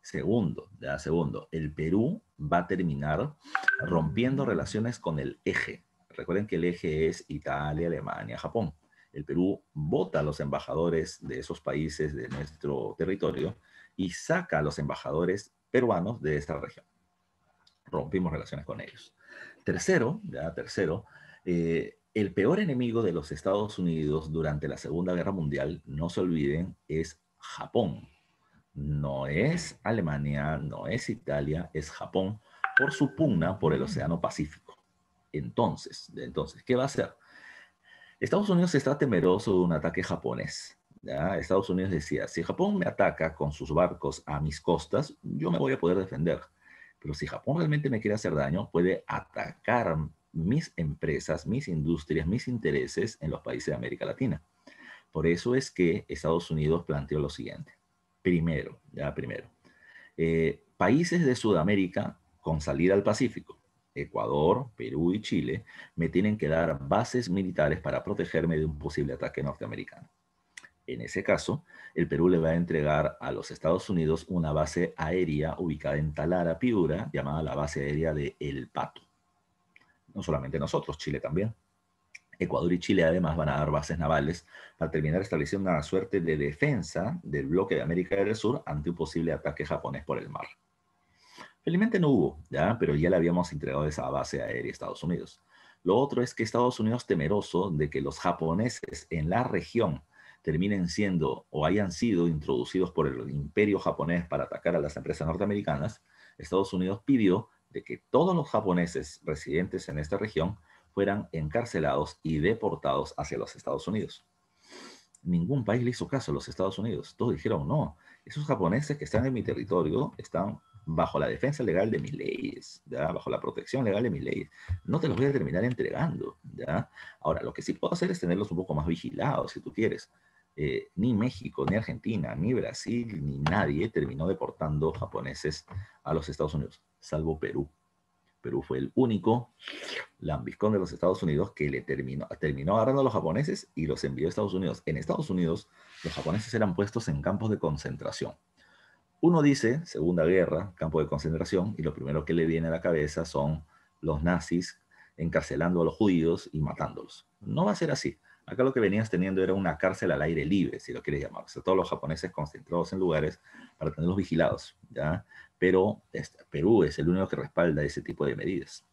Segundo, ya segundo, el Perú va a terminar rompiendo relaciones con el eje. Recuerden que el eje es Italia, Alemania, Japón el Perú vota a los embajadores de esos países de nuestro territorio y saca a los embajadores peruanos de esta región. Rompimos relaciones con ellos. Tercero, ya tercero, eh, el peor enemigo de los Estados Unidos durante la Segunda Guerra Mundial, no se olviden, es Japón. No es Alemania, no es Italia, es Japón por su pugna por el mm. Océano Pacífico. Entonces, entonces, ¿qué va a hacer? Estados Unidos está temeroso de un ataque japonés. Estados Unidos decía, si Japón me ataca con sus barcos a mis costas, yo me voy a poder defender. Pero si Japón realmente me quiere hacer daño, puede atacar mis empresas, mis industrias, mis intereses en los países de América Latina. Por eso es que Estados Unidos planteó lo siguiente. Primero, ya primero, eh, países de Sudamérica con salida al Pacífico Ecuador, Perú y Chile me tienen que dar bases militares para protegerme de un posible ataque norteamericano. En ese caso, el Perú le va a entregar a los Estados Unidos una base aérea ubicada en Talara, Piura, llamada la base aérea de El Pato. No solamente nosotros, Chile también. Ecuador y Chile además van a dar bases navales para terminar estableciendo una suerte de defensa del bloque de América del Sur ante un posible ataque japonés por el mar. Felizmente no hubo, ¿ya? pero ya le habíamos entregado esa base aérea a Estados Unidos. Lo otro es que Estados Unidos temeroso de que los japoneses en la región terminen siendo o hayan sido introducidos por el imperio japonés para atacar a las empresas norteamericanas, Estados Unidos pidió de que todos los japoneses residentes en esta región fueran encarcelados y deportados hacia los Estados Unidos. Ningún país le hizo caso a los Estados Unidos. Todos dijeron, no, esos japoneses que están en mi territorio están bajo la defensa legal de mis leyes, ¿ya? bajo la protección legal de mis leyes. No te los voy a terminar entregando. ¿ya? Ahora, lo que sí puedo hacer es tenerlos un poco más vigilados, si tú quieres. Eh, ni México, ni Argentina, ni Brasil, ni nadie terminó deportando japoneses a los Estados Unidos, salvo Perú. Perú fue el único lambiscón de los Estados Unidos que le terminó, terminó agarrando a los japoneses y los envió a Estados Unidos. En Estados Unidos, los japoneses eran puestos en campos de concentración. Uno dice Segunda Guerra, campo de concentración, y lo primero que le viene a la cabeza son los nazis encarcelando a los judíos y matándolos. No va a ser así. Acá lo que venías teniendo era una cárcel al aire libre, si lo quieres llamar. O sea, todos los japoneses concentrados en lugares para tenerlos vigilados, ¿ya? Pero este, Perú es el único que respalda ese tipo de medidas.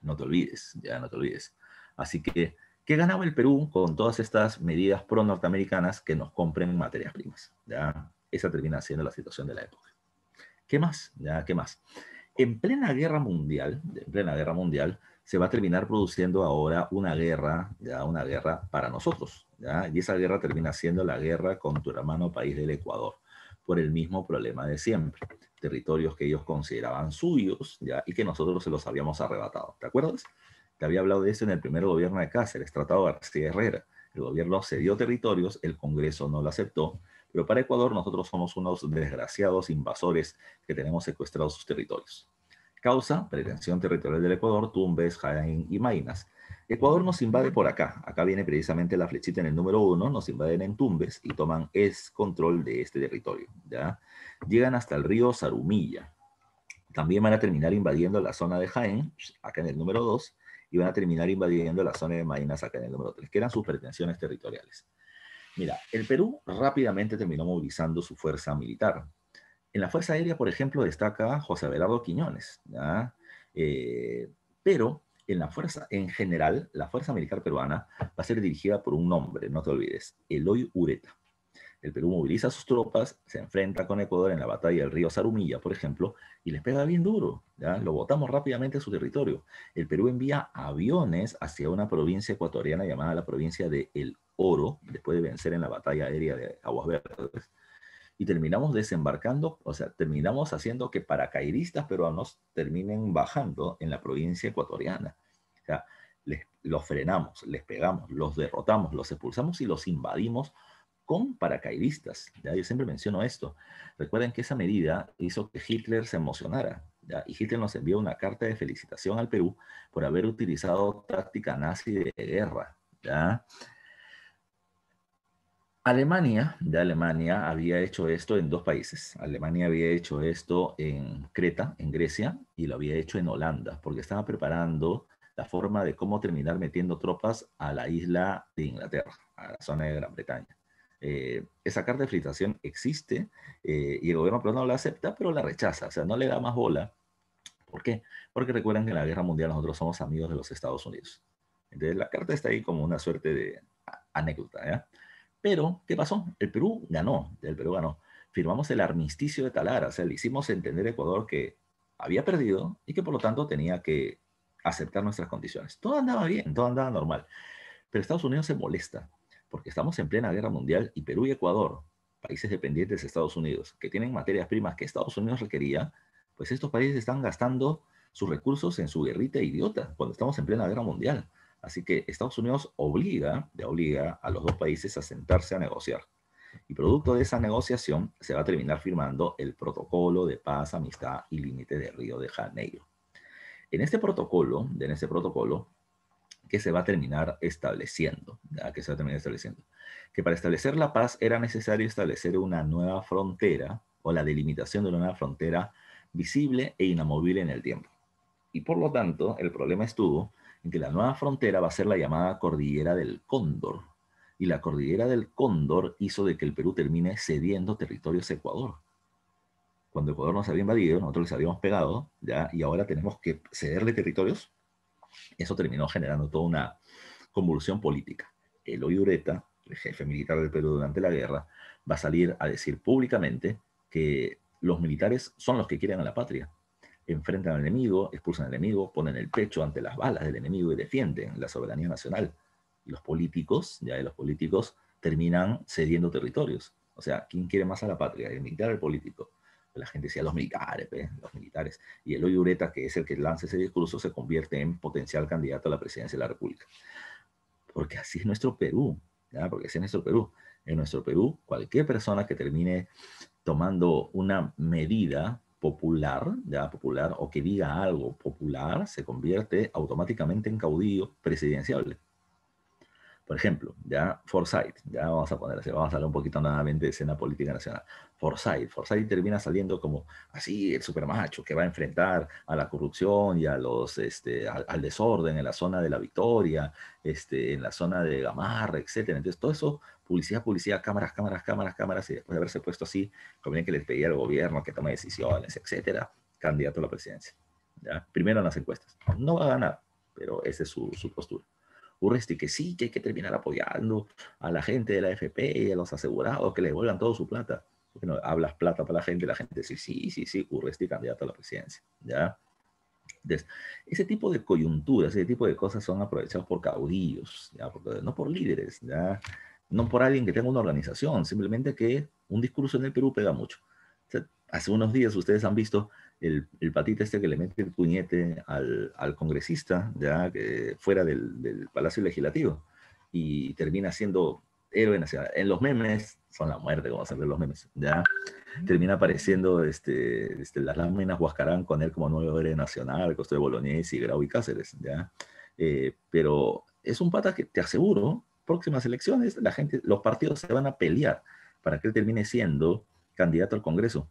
No te olvides, ya no te olvides. Así que, ¿qué ganaba el Perú con todas estas medidas pro-norteamericanas que nos compren materias primas? ¿Ya? Esa termina siendo la situación de la época. ¿Qué más? ¿Ya? ¿Qué más? En plena guerra mundial, en plena guerra mundial, se va a terminar produciendo ahora una guerra, ya una guerra para nosotros, ¿ya? y esa guerra termina siendo la guerra con tu hermano país del Ecuador, por el mismo problema de siempre, territorios que ellos consideraban suyos, ya y que nosotros se los habíamos arrebatado, ¿te acuerdas? Te había hablado de eso en el primer gobierno de Cáceres, Tratado García Herrera. El gobierno cedió territorios, el Congreso no lo aceptó, pero para Ecuador nosotros somos unos desgraciados invasores que tenemos secuestrados sus territorios. Causa, pretensión territorial del Ecuador, Tumbes, Jaén y Mainas. Ecuador nos invade por acá. Acá viene precisamente la flechita en el número uno. Nos invaden en Tumbes y toman control de este territorio. ¿ya? Llegan hasta el río Sarumilla. También van a terminar invadiendo la zona de Jaén, acá en el número dos, y van a terminar invadiendo la zona de Mainas, acá en el número tres, que eran sus pretensiones territoriales. Mira, el Perú rápidamente terminó movilizando su fuerza militar. En la Fuerza Aérea, por ejemplo, destaca José Abelardo Quiñones, eh, pero en la fuerza, en general, la Fuerza Militar Peruana va a ser dirigida por un nombre. no te olvides, Eloy Ureta. El Perú moviliza sus tropas, se enfrenta con Ecuador en la batalla del río Zarumilla, por ejemplo, y les pega bien duro. Lo botamos rápidamente a su territorio. El Perú envía aviones hacia una provincia ecuatoriana llamada la provincia de El oro después de vencer en la batalla aérea de Aguas Verdes. Y terminamos desembarcando, o sea, terminamos haciendo que paracaidistas peruanos terminen bajando en la provincia ecuatoriana. O sea, les, los frenamos, les pegamos, los derrotamos, los expulsamos y los invadimos con paracaidistas. ¿ya? Yo siempre menciono esto. Recuerden que esa medida hizo que Hitler se emocionara. ¿ya? Y Hitler nos envió una carta de felicitación al Perú por haber utilizado táctica nazi de guerra. ¿ya? Alemania, de Alemania había hecho esto en dos países. Alemania había hecho esto en Creta, en Grecia, y lo había hecho en Holanda, porque estaba preparando la forma de cómo terminar metiendo tropas a la isla de Inglaterra, a la zona de Gran Bretaña. Eh, esa carta de filtración existe eh, y el gobierno no la acepta, pero la rechaza, o sea, no le da más bola. ¿Por qué? Porque recuerden que en la guerra mundial nosotros somos amigos de los Estados Unidos. Entonces la carta está ahí como una suerte de anécdota, ¿ya? Pero, ¿qué pasó? El Perú ganó, el Perú ganó. Firmamos el armisticio de Talara, o sea, le hicimos entender a Ecuador que había perdido y que por lo tanto tenía que aceptar nuestras condiciones. Todo andaba bien, todo andaba normal. Pero Estados Unidos se molesta porque estamos en plena guerra mundial y Perú y Ecuador, países dependientes de Estados Unidos, que tienen materias primas que Estados Unidos requería, pues estos países están gastando sus recursos en su guerrita idiota cuando estamos en plena guerra mundial. Así que Estados Unidos obliga, de obliga a los dos países a sentarse a negociar. Y producto de esa negociación se va a terminar firmando el protocolo de paz, amistad y límite de Río de Janeiro. En este protocolo, en ese protocolo, que se va a terminar estableciendo, que se va a terminar estableciendo, que para establecer la paz era necesario establecer una nueva frontera o la delimitación de una nueva frontera visible e inamovible en el tiempo. Y por lo tanto, el problema estuvo en que la nueva frontera va a ser la llamada Cordillera del Cóndor. Y la Cordillera del Cóndor hizo de que el Perú termine cediendo territorios a Ecuador. Cuando Ecuador nos había invadido, nosotros les habíamos pegado, ¿ya? y ahora tenemos que cederle territorios. Eso terminó generando toda una convulsión política. Eloy Ureta, el jefe militar del Perú durante la guerra, va a salir a decir públicamente que los militares son los que quieren a la patria, enfrentan al enemigo, expulsan al enemigo, ponen el pecho ante las balas del enemigo y defienden la soberanía nacional. Y los políticos, ya de los políticos, terminan cediendo territorios. O sea, ¿quién quiere más a la patria? ¿El militar o el político? La gente decía los militares, pues, los militares. Y Eloy Ureta, que es el que lanza ese discurso, se convierte en potencial candidato a la presidencia de la República. Porque así es nuestro Perú, porque así es nuestro Perú. En nuestro Perú, cualquier persona que termine tomando una medida popular, ya popular, o que diga algo popular, se convierte automáticamente en caudillo presidenciable. Por ejemplo, ya Forsyth, ya vamos a poner, vamos a hablar un poquito nuevamente de escena política nacional. Forsyth. Forsyth termina saliendo como así, el supermacho que va a enfrentar a la corrupción y a los, este, al, desorden en la zona de la victoria, este, en la zona de Gamarra, etcétera. Entonces, todo eso, publicidad, publicidad, cámaras, cámaras, cámaras, cámaras, y después de haberse puesto así, conviene que les pedía al gobierno que tome decisiones, etcétera, candidato a la presidencia. ¿ya? Primero en las encuestas. No va a ganar, pero esa es su, postura. Urresti que sí, que hay que terminar apoyando a la gente de la FP y a los asegurados que les devuelvan toda su plata no hablas plata para la gente, la gente dice, sí, sí, sí, este candidato a la presidencia, ¿ya? ese tipo de coyunturas, ese tipo de cosas son aprovechados por caudillos, ¿ya? no por líderes, ¿ya? No por alguien que tenga una organización, simplemente que un discurso en el Perú pega mucho. hace unos días ustedes han visto el, el, patita este que le mete el puñete al, congresista, ya fuera del, del Palacio Legislativo, y termina siendo héroe nacional. En los memes son la muerte, como se los memes, ¿ya? Termina apareciendo este, este, las láminas Huascarán con él como nuevo héroe nacional, Costo de y Grau y Cáceres, ¿ya? Eh, pero es un pata que te aseguro, próximas elecciones, la gente, los partidos se van a pelear para que él termine siendo candidato al Congreso.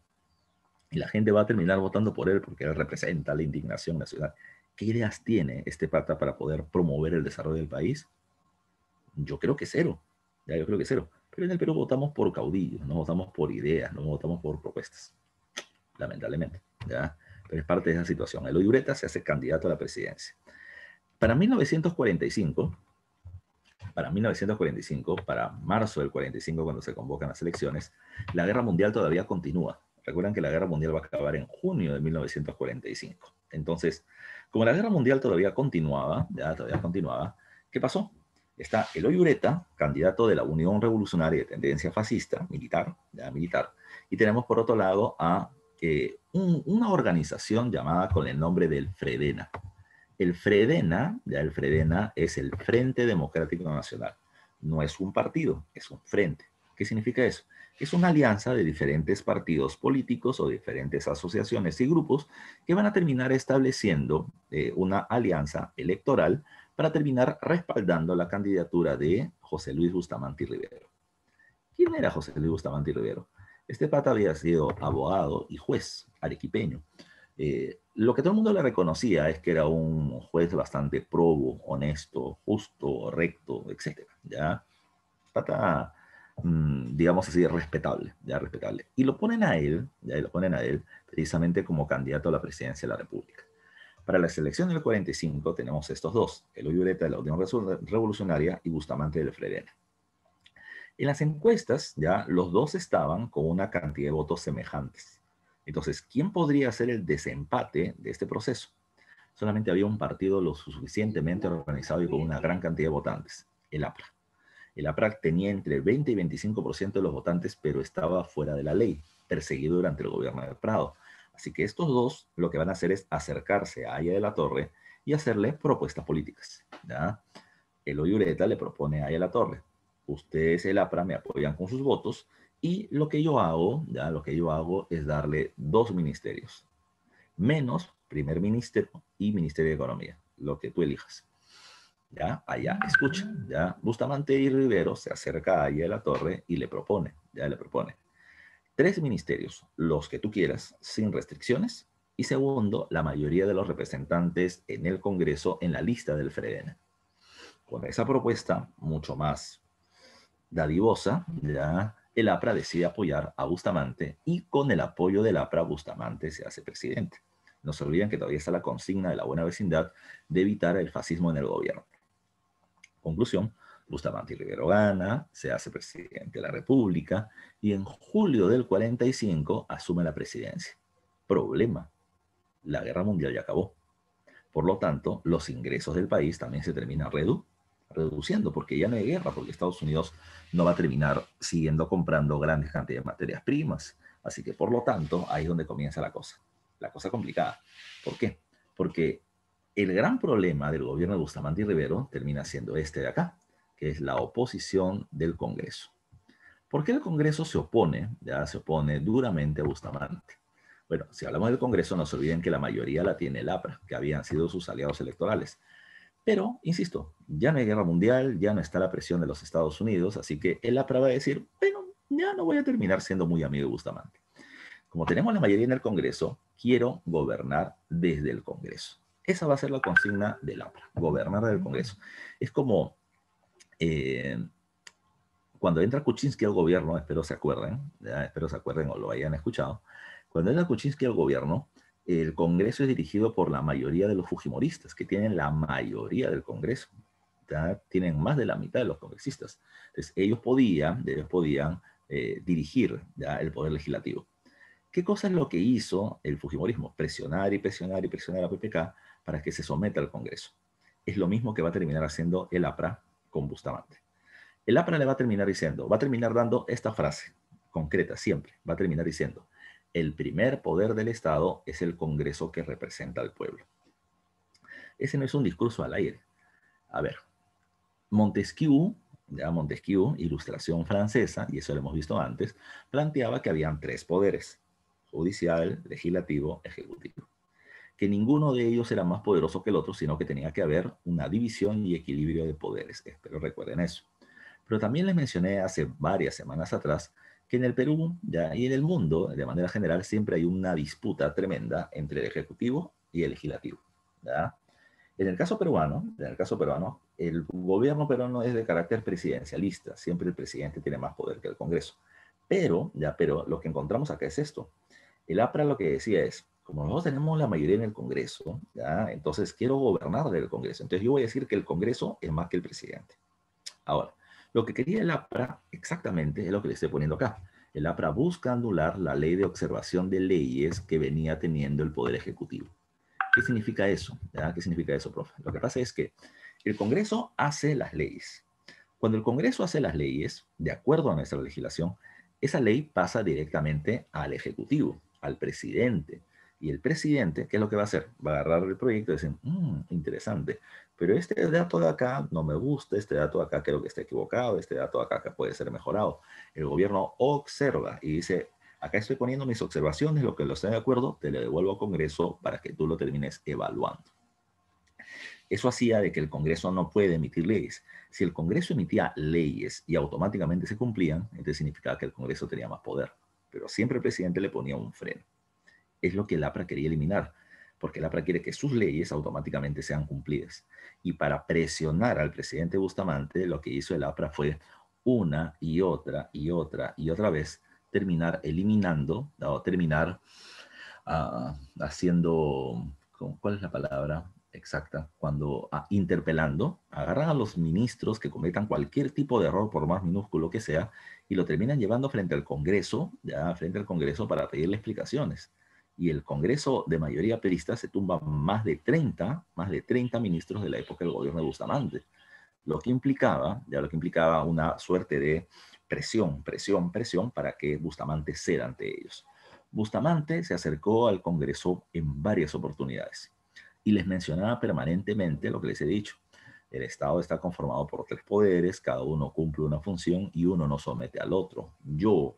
Y la gente va a terminar votando por él porque él representa la indignación nacional. ¿Qué ideas tiene este pata para poder promover el desarrollo del país? Yo creo que cero yo creo que cero. Pero en el Perú votamos por caudillos, no votamos por ideas, no votamos por propuestas. Lamentablemente. ¿ya? Pero es parte de esa situación. Eloy Ureta se hace candidato a la presidencia. Para 1945, para 1945, para marzo del 45, cuando se convocan las elecciones, la guerra mundial todavía continúa. Recuerdan que la guerra mundial va a acabar en junio de 1945. Entonces, como la guerra mundial todavía continuaba, ya todavía continuaba, ¿qué pasó? está Eloy Ureta, candidato de la Unión Revolucionaria de tendencia fascista, militar, ya militar, y tenemos por otro lado a eh, una organización llamada con el nombre del Fredena. El Fredena, ya el Fredena es el Frente Democrático Nacional. No es un partido, es un frente. ¿Qué significa eso? Es una alianza de diferentes partidos políticos o diferentes asociaciones y grupos que van a terminar estableciendo eh, una alianza electoral para terminar respaldando la candidatura de José Luis Bustamante Rivero. ¿Quién era José Luis Bustamante Rivero? Este pata había sido abogado y juez arequipeño. Eh, lo que todo el mundo le reconocía es que era un juez bastante probo, honesto, justo, recto, etc. ¿ya? Pata, mm, digamos así, respetable, ya respetable. Y lo ponen a él, ya y lo ponen a él precisamente como candidato a la presidencia de la República. Para la selección del 45 tenemos estos dos, el Violeta de la Unión Revolucionaria y Bustamante del Frerena. En las encuestas ya los dos estaban con una cantidad de votos semejantes. Entonces, ¿quién podría ser el desempate de este proceso? Solamente había un partido lo suficientemente organizado y con una gran cantidad de votantes, el APRA. El APRA tenía entre 20 y 25% de los votantes, pero estaba fuera de la ley, perseguido durante el gobierno de Prado. Así que estos dos lo que van a hacer es acercarse a Aya de la Torre y hacerle propuestas políticas. ¿ya? Eloy Ureta le propone a Aya de la Torre, ustedes el APRA me apoyan con sus votos y lo que yo hago, ¿ya? lo que yo hago es darle dos ministerios, menos primer ministro y ministerio de economía, lo que tú elijas. ¿Ya? Allá, escucha, ¿ya? Bustamante y Rivero se acerca a Aya de la Torre y le propone, ya le propone tres ministerios, los que tú quieras, sin restricciones, y segundo, la mayoría de los representantes en el Congreso en la lista del FREDEN. Con esa propuesta, mucho más dadivosa, ya el APRA decide apoyar a Bustamante y con el apoyo del APRA, Bustamante se hace presidente. No se olviden que todavía está la consigna de la buena vecindad de evitar el fascismo en el gobierno. Conclusión, Bustamante Rivero gana, se hace presidente de la República y en julio del 45 asume la presidencia. Problema, la guerra mundial ya acabó. Por lo tanto, los ingresos del país también se terminan reduciendo porque ya no hay guerra, porque Estados Unidos no va a terminar siguiendo comprando grandes cantidades de materias primas. Así que, por lo tanto, ahí es donde comienza la cosa. La cosa complicada. ¿Por qué? Porque el gran problema del gobierno de Bustamante y Rivero termina siendo este de acá, que es la oposición del Congreso. ¿Por qué el Congreso se opone? Ya se opone duramente a Bustamante. Bueno, si hablamos del Congreso, no se olviden que la mayoría la tiene el APRA, que habían sido sus aliados electorales. Pero, insisto, ya no hay guerra mundial, ya no está la presión de los Estados Unidos, así que el APRA va a decir, bueno, ya no voy a terminar siendo muy amigo de Bustamante. Como tenemos la mayoría en el Congreso, quiero gobernar desde el Congreso. Esa va a ser la consigna del APRA, gobernar desde el Congreso. Es como eh, cuando entra Kuczynski al gobierno, espero se acuerden, espero se acuerden o lo hayan escuchado, cuando entra Kuczynski al gobierno, el Congreso es dirigido por la mayoría de los Fujimoristas, que tienen la mayoría del Congreso, ya, tienen más de la mitad de los congresistas. Entonces, ellos podían, ellos podían eh, dirigir el poder legislativo. ¿Qué cosa es lo que hizo el Fujimorismo? Presionar y presionar y presionar a PPK para que se someta al Congreso. Es lo mismo que va a terminar haciendo el APRA con Bustamante. El APRA le va a terminar diciendo, va a terminar dando esta frase concreta siempre, va a terminar diciendo, el primer poder del Estado es el Congreso que representa al pueblo. Ese no es un discurso al aire. A ver, Montesquieu, ya Montesquieu, ilustración francesa, y eso lo hemos visto antes, planteaba que habían tres poderes, judicial, legislativo, ejecutivo que ninguno de ellos era más poderoso que el otro, sino que tenía que haber una división y equilibrio de poderes. Espero recuerden eso. Pero también les mencioné hace varias semanas atrás que en el Perú ya, y en el mundo, de manera general, siempre hay una disputa tremenda entre el Ejecutivo y el Legislativo. En el caso peruano, en el caso peruano, el gobierno peruano es de carácter presidencialista, siempre el presidente tiene más poder que el Congreso. Pero, ya, pero lo que encontramos acá es esto. El APRA lo que decía es, como nosotros tenemos la mayoría en el Congreso, entonces quiero gobernar del Congreso. Entonces yo voy a decir que el Congreso es más que el presidente. Ahora, lo que quería el APRA exactamente es lo que le estoy poniendo acá. El APRA busca anular la ley de observación de leyes que venía teniendo el Poder Ejecutivo. ¿Qué significa eso? ¿Qué significa eso, profe? Lo que pasa es que el Congreso hace las leyes. Cuando el Congreso hace las leyes, de acuerdo a nuestra legislación, esa ley pasa directamente al Ejecutivo, al presidente. Y el presidente, ¿qué es lo que va a hacer? Va a agarrar el proyecto y dice, mm, interesante, pero este dato de acá no me gusta, este dato de acá creo que está equivocado, este dato de acá, que puede ser mejorado. El gobierno observa y dice, acá estoy poniendo mis observaciones, lo que lo esté de acuerdo, te lo devuelvo al Congreso para que tú lo termines evaluando. Eso hacía de que el Congreso no puede emitir leyes. Si el Congreso emitía leyes y automáticamente se cumplían, entonces significaba que el Congreso tenía más poder. Pero siempre el presidente le ponía un freno es lo que el APRA quería eliminar, porque el APRA quiere que sus leyes automáticamente sean cumplidas. Y para presionar al presidente Bustamante, lo que hizo el APRA fue una y otra y otra y otra vez terminar eliminando, o terminar ah, haciendo, ¿cuál es la palabra? exacta, cuando ah, interpelando, agarran a los ministros que cometan cualquier tipo de error, por más minúsculo que sea, y lo terminan llevando frente al Congreso, ya frente al Congreso para pedirle explicaciones y el Congreso de mayoría perista se tumba más de 30, más de 30 ministros de la época del gobierno de Bustamante, lo que implicaba, ya lo que implicaba una suerte de presión, presión, presión para que Bustamante ceda ante ellos. Bustamante se acercó al Congreso en varias oportunidades y les mencionaba permanentemente lo que les he dicho. El Estado está conformado por tres poderes, cada uno cumple una función y uno no somete al otro. Yo,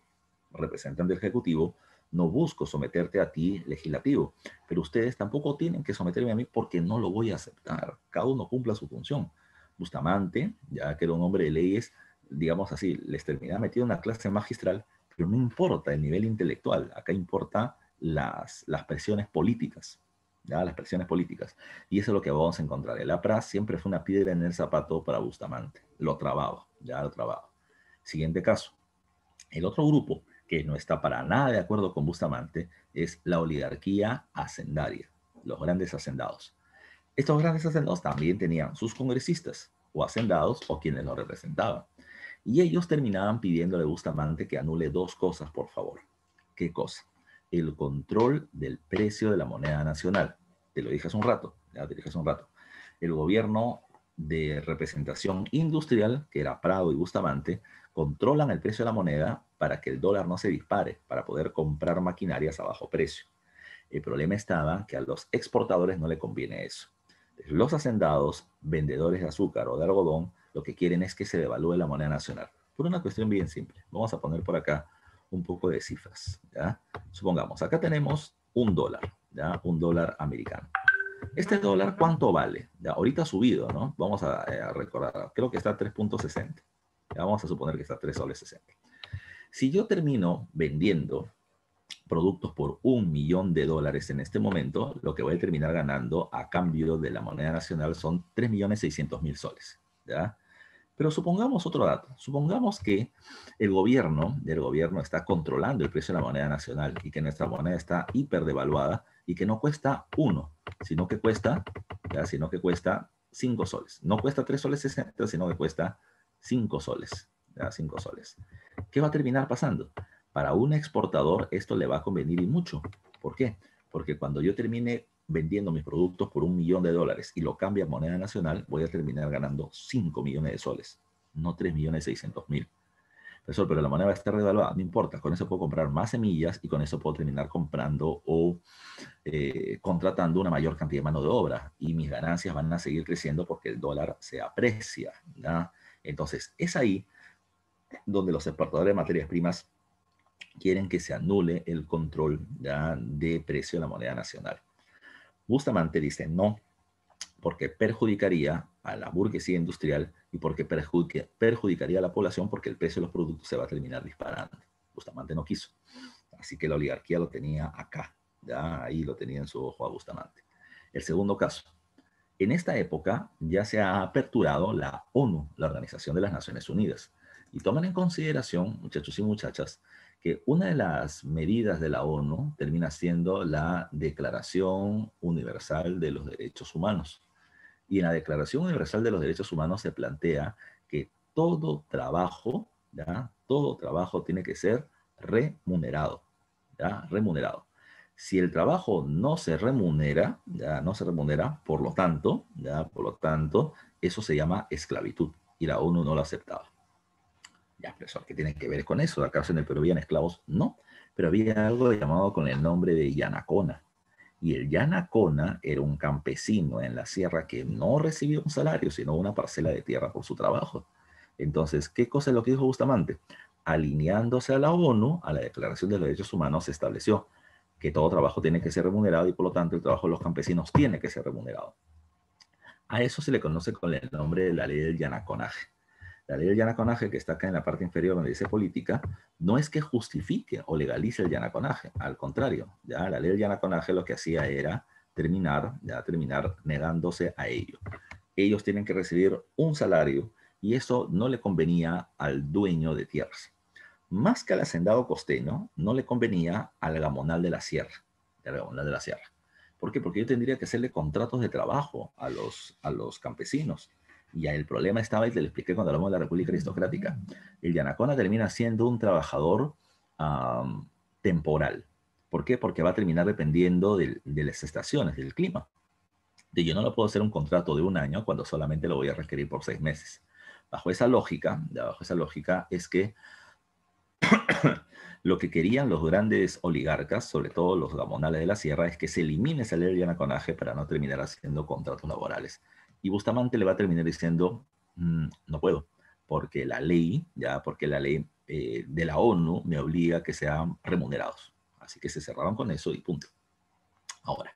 representante del Ejecutivo, no busco someterte a ti, legislativo, pero ustedes tampoco tienen que someterme a mí porque no lo voy a aceptar. Cada uno cumpla su función. Bustamante, ya que era un hombre de leyes, digamos así, les terminaba metido en una clase magistral, pero no importa el nivel intelectual, acá importa las, las presiones políticas. ¿ya? las presiones políticas. Y eso es lo que vamos a encontrar. El APRA siempre fue una piedra en el zapato para Bustamante. Lo trababa, ya lo trababa. Siguiente caso. El otro grupo que no está para nada de acuerdo con Bustamante, es la oligarquía hacendaria, los grandes hacendados. Estos grandes hacendados también tenían sus congresistas, o hacendados, o quienes los representaban. Y ellos terminaban pidiéndole a Bustamante que anule dos cosas, por favor. ¿Qué cosa? El control del precio de la moneda nacional. Te lo dije hace un rato, ya te dije hace un rato. El gobierno de representación industrial, que era Prado y Bustamante, controlan el precio de la moneda para que el dólar no se dispare, para poder comprar maquinarias a bajo precio. El problema estaba que a los exportadores no le conviene eso. Los hacendados, vendedores de azúcar o de algodón, lo que quieren es que se devalúe la moneda nacional. Por una cuestión bien simple. Vamos a poner por acá un poco de cifras. ¿ya? Supongamos, acá tenemos un dólar, ¿ya? un dólar americano. Este dólar, ¿cuánto vale? Ya, ahorita ha subido, ¿no? Vamos a, eh, a recordar, creo que está a 3.60. Vamos a suponer que está 3 soles 60. Si yo termino vendiendo productos por un millón de dólares en este momento, lo que voy a terminar ganando a cambio de la moneda nacional son 3.600.000 soles. Pero supongamos otro dato. Supongamos que el gobierno, el gobierno está controlando el precio de la moneda nacional y que nuestra moneda está hiperdevaluada y que no cuesta uno, sino que cuesta, ¿ya? sino que cuesta 5 soles. No cuesta 3 soles 60, sino que cuesta 5 soles. 5 soles. ¿Qué va a terminar pasando? Para un exportador esto le va a convenir y mucho. ¿Por qué? Porque cuando yo termine vendiendo mis productos por un millón de dólares y lo cambia a moneda nacional, voy a terminar ganando 5 millones de soles, no tres millones seiscientos mil. pero la moneda va a estar revaluada, no importa, con eso puedo comprar más semillas y con eso puedo terminar comprando o eh, contratando una mayor cantidad de mano de obra y mis ganancias van a seguir creciendo porque el dólar se aprecia. Entonces, es ahí donde los exportadores de materias primas quieren que se anule el control de precio de la moneda nacional. Bustamante dice no, porque perjudicaría a la burguesía industrial y porque perjudicaría a la población porque el precio de los productos se va a terminar disparando. Bustamante no quiso. Así que la oligarquía lo tenía acá, ahí lo tenía en su ojo a Bustamante. El segundo caso, en esta época ya se ha aperturado la ONU, la Organización de las Naciones Unidas. Y toman en consideración, muchachos y muchachas, que una de las medidas de la ONU termina siendo la Declaración Universal de los Derechos Humanos. Y en la Declaración Universal de los Derechos Humanos se plantea que todo trabajo, ¿ya? todo trabajo tiene que ser remunerado, ¿ya? remunerado si el trabajo no se remunera, ya no se remunera, por lo tanto, ya por lo tanto, eso se llama esclavitud y la ONU no lo aceptaba. Ya, pero ¿qué tiene que ver con eso? ¿Acaso en el Perú habían esclavos? No, pero había algo llamado con el nombre de Yanacona. Y el Yanacona era un campesino en la sierra que no recibió un salario, sino una parcela de tierra por su trabajo. Entonces, ¿qué cosa es lo que dijo Bustamante? Alineándose a la ONU, a la Declaración de los Derechos Humanos, se estableció que todo trabajo tiene que ser remunerado y por lo tanto el trabajo de los campesinos tiene que ser remunerado. A eso se le conoce con el nombre de la ley del yanaconaje. La ley del yanaconaje, que está acá en la parte inferior donde dice política, no es que justifique o legalice el llanaconaje. al contrario, la ley del yanaconaje lo que hacía era terminar, ya terminar negándose a ello. Ellos tienen que recibir un salario y eso no le convenía al dueño de tierras más que al hacendado costeño, no le convenía al gamonal de la sierra, al gamonal de la sierra. ¿Por qué? Porque yo tendría que hacerle contratos de trabajo a los, a los campesinos. Y el problema estaba, y te lo expliqué cuando hablamos de la República Aristocrática, el Yanacona termina siendo un trabajador temporal. ¿Por qué? Porque va a terminar dependiendo de las estaciones, del clima. De yo no lo puedo hacer un contrato de un año cuando solamente lo voy a requerir por seis meses. Bajo esa lógica, bajo esa lógica es que *coughs* lo que querían los grandes oligarcas, sobre todo los gamonales de la sierra, es que se elimine esa ley de anaconaje para no terminar haciendo contratos laborales. Y Bustamante le va a terminar diciendo, mm, no puedo, porque la ley, ya porque la ley eh, de la ONU me obliga a que sean remunerados. Así que se cerraron con eso y punto. Ahora,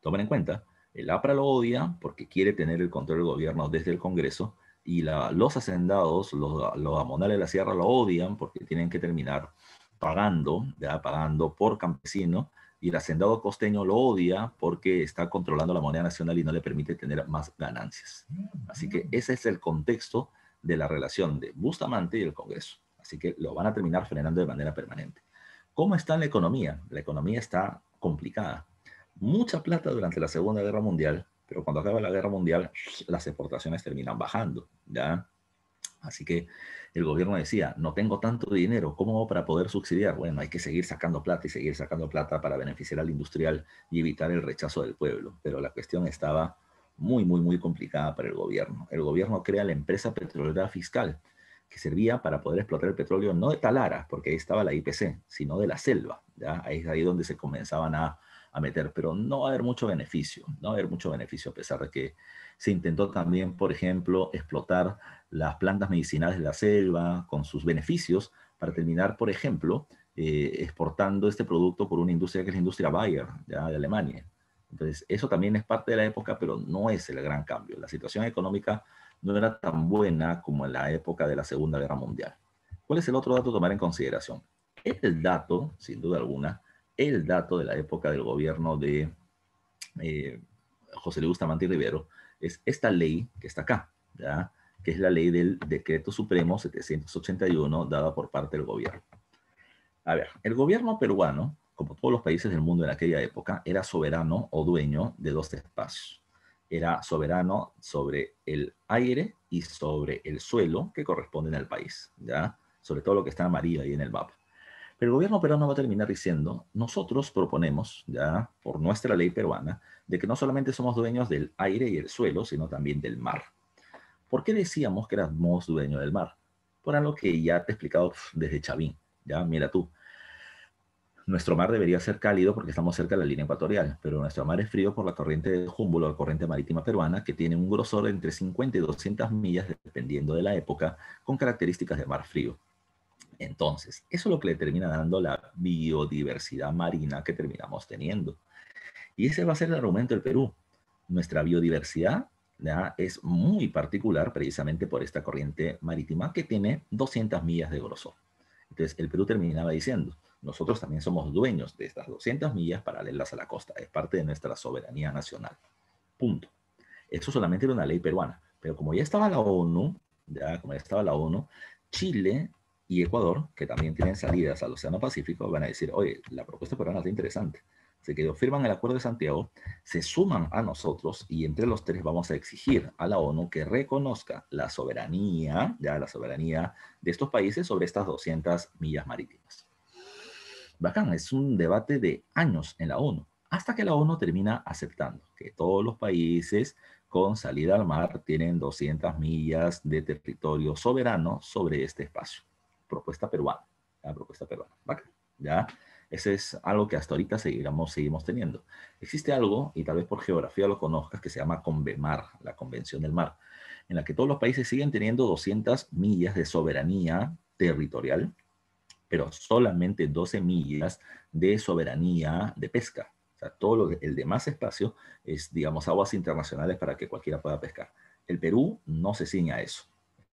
tomen en cuenta, el APRA lo odia porque quiere tener el control del gobierno desde el Congreso, y los hacendados, los, los amonales de la sierra lo odian porque tienen que terminar pagando, ¿ya? pagando por campesino, y el hacendado costeño lo odia porque está controlando la moneda nacional y no le permite tener más ganancias. Así que mm. ese es el contexto de la relación de Bustamante y el Congreso. Así que lo van a terminar frenando de manera permanente. ¿Cómo está la economía? La economía está complicada. Mucha plata durante la Segunda Guerra Mundial, pero cuando acaba la guerra mundial, las exportaciones terminan bajando, ¿ya? Así que el gobierno decía, no tengo tanto dinero, ¿cómo hago para poder subsidiar? Bueno, hay que seguir sacando plata y seguir sacando plata para beneficiar al industrial y evitar el rechazo del pueblo. Pero la cuestión estaba muy, muy, muy complicada para el gobierno. El gobierno crea la empresa petrolera fiscal, que servía para poder explotar el petróleo no de Talara, porque ahí estaba la IPC, sino de la selva. ¿ya? Ahí es ahí donde se comenzaban a a meter, pero no va a haber mucho beneficio, no va a haber mucho beneficio, a pesar de que se intentó también, por ejemplo, explotar las plantas medicinales de la selva con sus beneficios para terminar, por ejemplo, eh, exportando este producto por una industria que es la industria Bayer ya, de Alemania. Entonces, eso también es parte de la época, pero no es el gran cambio. La situación económica no era tan buena como en la época de la Segunda Guerra Mundial. ¿Cuál es el otro dato a tomar en consideración? el dato, sin duda alguna, el dato de la época del gobierno de eh, José Luis Bustamante Rivero es esta ley que está acá, ¿ya? que es la ley del decreto supremo 781 dada por parte del gobierno. A ver, el gobierno peruano, como todos los países del mundo en aquella época, era soberano o dueño de dos espacios. Era soberano sobre el aire y sobre el suelo que corresponden al país, ¿ya? sobre todo lo que está amarillo ahí en el mapa. Pero el gobierno peruano va a terminar diciendo, nosotros proponemos, ya por nuestra ley peruana, de que no solamente somos dueños del aire y el suelo, sino también del mar. ¿Por qué decíamos que éramos dueños del mar? Por algo que ya te he explicado desde Chavín, ya mira tú. Nuestro mar debería ser cálido porque estamos cerca de la línea ecuatorial, pero nuestro mar es frío por la corriente de Humboldt, la corriente marítima peruana, que tiene un grosor entre 50 y 200 millas, dependiendo de la época, con características de mar frío. Entonces, eso es lo que le termina dando la biodiversidad marina que terminamos teniendo. Y ese va a ser el argumento del Perú. Nuestra biodiversidad ¿ya? es muy particular precisamente por esta corriente marítima que tiene 200 millas de grosor. Entonces, el Perú terminaba diciendo, nosotros también somos dueños de estas 200 millas paralelas a la costa, es parte de nuestra soberanía nacional. Punto. Eso solamente era una ley peruana, pero como ya estaba la ONU, ya como ya estaba la ONU, Chile y Ecuador, que también tienen salidas al Océano Pacífico, van a decir, oye, la propuesta peruana es interesante. Se quedó, firman el Acuerdo de Santiago, se suman a nosotros y entre los tres vamos a exigir a la ONU que reconozca la soberanía, ya la soberanía de estos países sobre estas 200 millas marítimas. Bacán, es un debate de años en la ONU, hasta que la ONU termina aceptando que todos los países con salida al mar tienen 200 millas de territorio soberano sobre este espacio propuesta peruana, la propuesta peruana, ¿ya? Ese es algo que hasta ahorita seguiremos, seguimos teniendo. Existe algo, y tal vez por geografía lo conozcas, que se llama CONVEMAR, la Convención del Mar, en la que todos los países siguen teniendo 200 millas de soberanía territorial, pero solamente 12 millas de soberanía de pesca. O sea, todo el demás espacio es, digamos, aguas internacionales para que cualquiera pueda pescar. El Perú no se ciña a eso.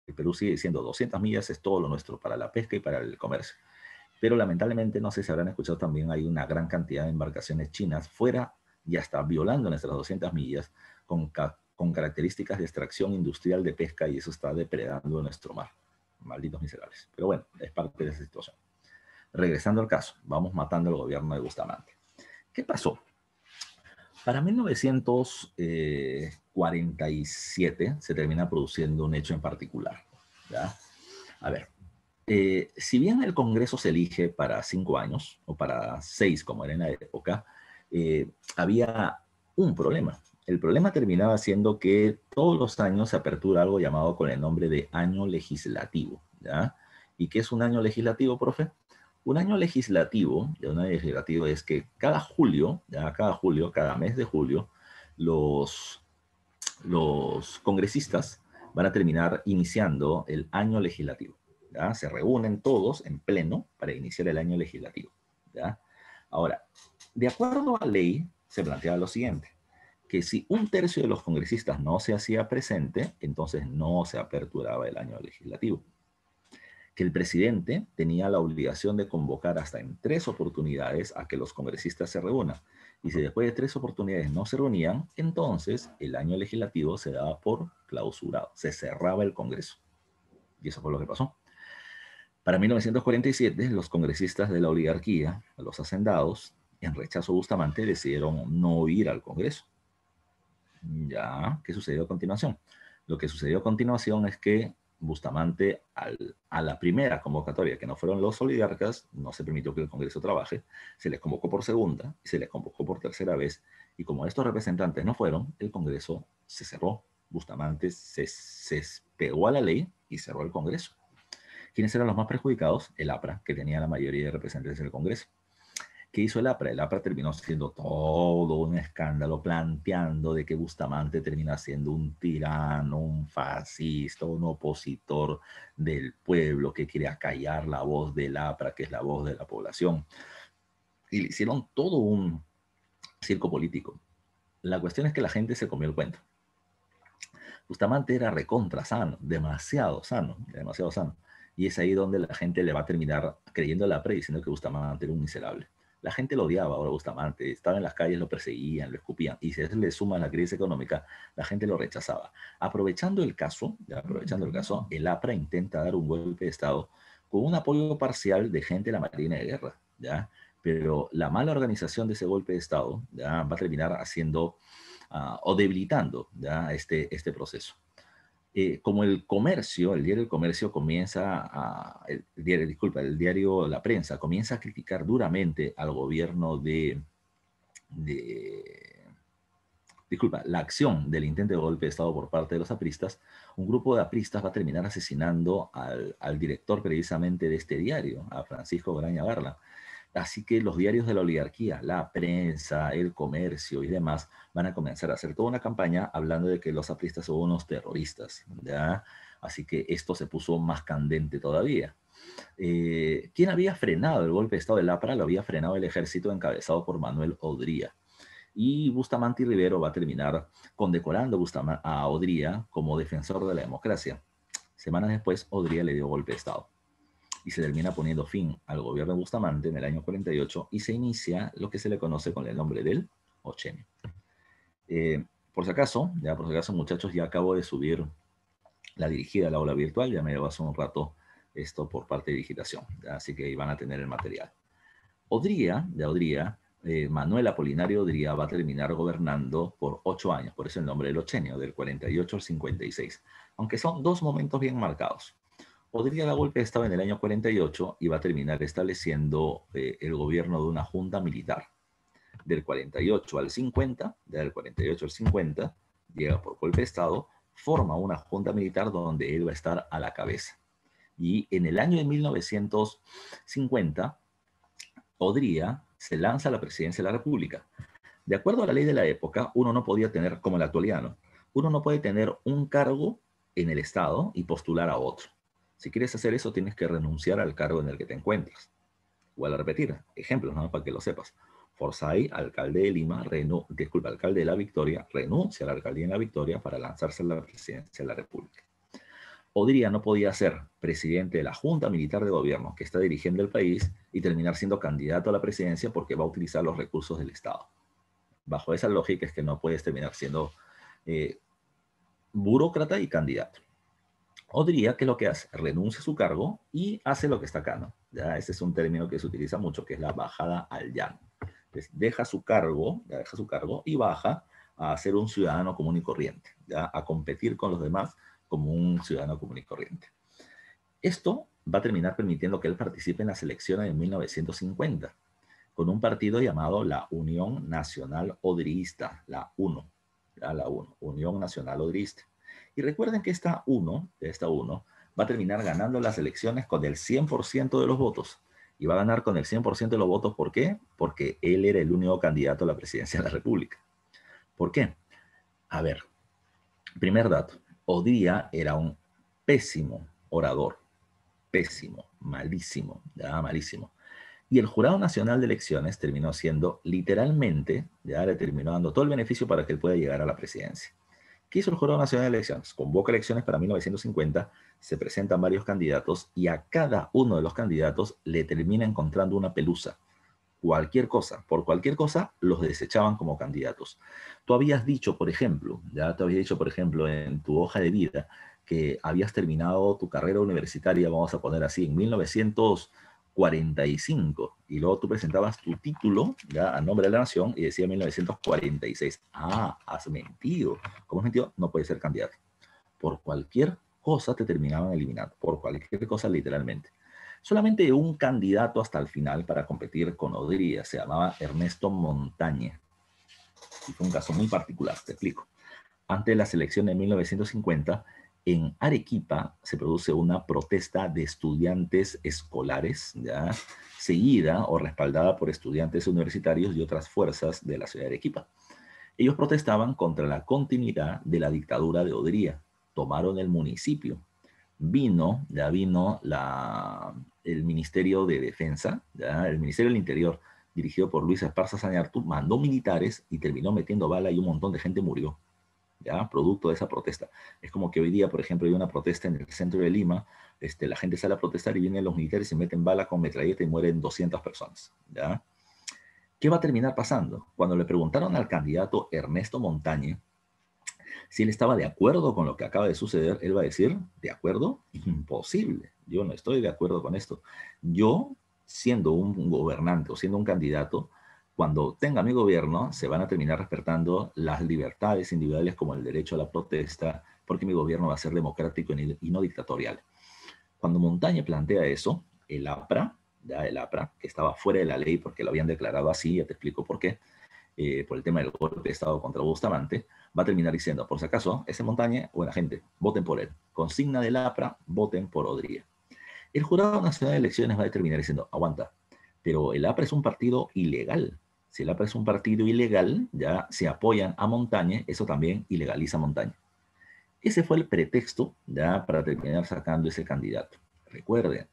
El Perú sigue diciendo 200 millas es todo lo nuestro para la pesca y para el comercio. Pero lamentablemente, no sé si habrán escuchado también, hay una gran cantidad de embarcaciones chinas fuera y hasta violando nuestras 200 millas con, características de extracción industrial de pesca y eso está depredando nuestro mar. Malditos miserables. Pero bueno, es parte de esa situación. Regresando al caso, vamos matando al gobierno de Bustamante. ¿Qué pasó? Para 1900, 47 se termina produciendo un hecho en particular. ¿ya? A ver, eh, si bien el Congreso se elige para cinco años, o para seis como era en la época, eh, había un problema. El problema terminaba siendo que todos los años se apertura algo llamado con el nombre de año legislativo. ¿ya? ¿Y qué es un año legislativo, profe? Un año legislativo, un año legislativo es que cada julio, ya cada julio, cada mes de julio, los los congresistas van a terminar iniciando el año legislativo. ¿ya? Se reúnen todos en pleno para iniciar el año legislativo. Ahora, de acuerdo a la ley, se planteaba lo siguiente, que si un tercio de los congresistas no se hacía presente, entonces no se aperturaba el año legislativo. Que el presidente tenía la obligación de convocar hasta en tres oportunidades a que los congresistas se reúnan. Y si después de tres oportunidades no se reunían, entonces el año legislativo se daba por clausurado, se cerraba el Congreso. Y eso fue lo que pasó. Para 1947, los congresistas de la oligarquía, los hacendados, en rechazo a Bustamante, decidieron no ir al Congreso. Ya, ¿qué sucedió a continuación? Lo que sucedió a continuación es que Bustamante a la primera convocatoria, que no fueron los oligarcas, no se permitió que el Congreso trabaje, se les convocó por segunda y se les convocó por tercera vez, y como estos representantes no fueron, el Congreso se cerró. Bustamante se, pegó a la ley y cerró el Congreso. ¿Quiénes eran los más perjudicados? El APRA, que tenía la mayoría de representantes en el Congreso. ¿Qué hizo el APRA? El APRA terminó siendo todo un escándalo, planteando de que Bustamante termina siendo un tirano, un fascista, un opositor del pueblo que quiere acallar la voz del APRA, que es la voz de la población. Y le hicieron todo un circo político. La cuestión es que la gente se comió el cuento. Bustamante era recontra sano, demasiado sano, demasiado sano. Y es ahí donde la gente le va a terminar creyendo al la pre diciendo que Bustamante era un miserable. La gente lo odiaba ahora Bustamante, estaba en las calles, lo perseguían, lo escupían, y si a eso le suma la crisis económica, la gente lo rechazaba. Aprovechando el caso, aprovechando el caso, el APRA intenta dar un golpe de Estado con un apoyo parcial de gente de la Marina de Guerra, ¿ya? Pero la mala organización de ese golpe de Estado va a terminar haciendo ah, o debilitando ¿ya? Este, este proceso. Eh, como el comercio, el diario El Comercio comienza a, el diario, disculpa, el diario La Prensa comienza a criticar duramente al gobierno de, disculpa, la acción del intento de golpe de Estado por parte de los apristas, un grupo de apristas va a terminar asesinando al, director precisamente de este diario, a Francisco Graña Barla. Así que los diarios de la oligarquía, la prensa, el comercio y demás, van a comenzar a hacer toda una campaña hablando de que los apristas son unos terroristas. Así que esto se puso más candente todavía. Eh, ¿Quién había frenado el golpe de Estado de Lapra? Lo había frenado el ejército encabezado por Manuel Odría. Y Bustamante y Rivero va a terminar condecorando a Odría como defensor de la democracia. Semanas después, Odría le dio golpe de Estado y se termina poniendo fin al gobierno de Bustamante en el año 48 y se inicia lo que se le conoce con el nombre del Ochenio. Eh, por si acaso, ya por si acaso muchachos, ya acabo de subir la dirigida a la aula virtual, ya me llevó hace un rato esto por parte de digitación, así que van a tener el material. Odría, de Odría, eh, Manuel Apolinario Odría va a terminar gobernando por ocho años, por eso el nombre del Ochenio, del 48 al 56, aunque son dos momentos bien marcados. Podría dar golpe de estado en el año 48 y va a terminar estableciendo eh, el gobierno de una junta militar. Del 48 al 50, del 48 al 50, llega por golpe de Estado, forma una junta militar donde él va a estar a la cabeza. Y en el año de 1950, podría, se lanza a la presidencia de la República. De acuerdo a la ley de la época, uno no podía tener, como el la uno no puede tener un cargo en el Estado y postular a otro. Si quieres hacer eso, tienes que renunciar al cargo en el que te encuentras. Igual a repetir, ejemplos ¿no? para que lo sepas. Forzay, alcalde de Lima, disculpa, alcalde de la Victoria, renuncia a la alcaldía en la Victoria para lanzarse a la presidencia de la República. Odría no podía ser presidente de la Junta Militar de Gobierno que está dirigiendo el país y terminar siendo candidato a la presidencia porque va a utilizar los recursos del Estado. Bajo esa lógica es que no puedes terminar siendo eh, burócrata y candidato. Odría, ¿qué es lo que hace? Renuncia a su cargo y hace lo que está acá, ¿no? Ya, ese es un término que se utiliza mucho, que es la bajada al llano. deja su cargo, deja su cargo y baja a ser un ciudadano común y corriente, ya, a competir con los demás como un ciudadano común y corriente. Esto va a terminar permitiendo que él participe en las elecciones de 1950 con un partido llamado la Unión Nacional Odriista, la UNO, ya, la UNO, Unión Nacional Odriista y recuerden que esta de esta uno, va a terminar ganando las elecciones con el 100% de los votos. Y va a ganar con el 100% de los votos, ¿por qué? Porque él era el único candidato a la presidencia de la República. ¿Por qué? A ver, primer dato. Odía era un pésimo orador. Pésimo, malísimo, ya malísimo. Y el Jurado Nacional de Elecciones terminó siendo literalmente, ya le terminó dando todo el beneficio para que él pueda llegar a la presidencia. ¿Qué hizo el Jurado Nacional de Elecciones? Convoca elecciones para 1950, se presentan varios candidatos y a cada uno de los candidatos le termina encontrando una pelusa. Cualquier cosa, por cualquier cosa, los desechaban como candidatos. Tú habías dicho, por ejemplo, ya te habías dicho, por ejemplo, en tu hoja de vida, que habías terminado tu carrera universitaria, vamos a poner así, en 1900. 45. Y luego tú presentabas tu título ya, a nombre de la nación y decía 1946. Ah, has mentido. ¿Cómo has mentido? No puede ser candidato. Por cualquier cosa te terminaban eliminando. Por cualquier cosa, literalmente. Solamente un candidato hasta el final para competir con Odría se llamaba Ernesto Montaña. Y fue un caso muy particular, te explico. Antes de la selección de 1950, en Arequipa se produce una protesta de estudiantes escolares, ¿ya? seguida o respaldada por estudiantes universitarios y otras fuerzas de la ciudad de Arequipa. Ellos protestaban contra la continuidad de la dictadura de Odría. Tomaron el municipio. Vino, ya vino el Ministerio de Defensa, el Ministerio del Interior, dirigido por Luis Esparza Sañartu, mandó militares y terminó metiendo bala y un montón de gente murió ya producto de esa protesta. Es como que hoy día, por ejemplo, hay una protesta en el centro de Lima, este, la gente sale a protestar y vienen los militares y meten bala con metralleta y mueren 200 personas. ¿ya? ¿Qué va a terminar pasando? Cuando le preguntaron al candidato Ernesto Montaña si él estaba de acuerdo con lo que acaba de suceder, él va a decir, de acuerdo, imposible. Yo no estoy de acuerdo con esto. Yo, siendo un gobernante o siendo un candidato, cuando tenga mi gobierno, se van a terminar respetando las libertades individuales como el derecho a la protesta, porque mi gobierno va a ser democrático y no dictatorial. Cuando Montaña plantea eso, el APRA, ya el APRA, que estaba fuera de la ley porque lo habían declarado así, ya te explico por qué, eh, por el tema del golpe de Estado contra Bustamante, va a terminar diciendo, por si acaso, ese Montaña, buena gente, voten por él. Consigna del APRA, voten por Odría. El Jurado Nacional de Elecciones va a terminar diciendo, aguanta, pero el APRA es un partido ilegal, si el APA es un partido ilegal, ya se apoyan a Montaña, eso también ilegaliza a Montaña. Ese fue el pretexto ya para terminar sacando ese candidato. Recuerden,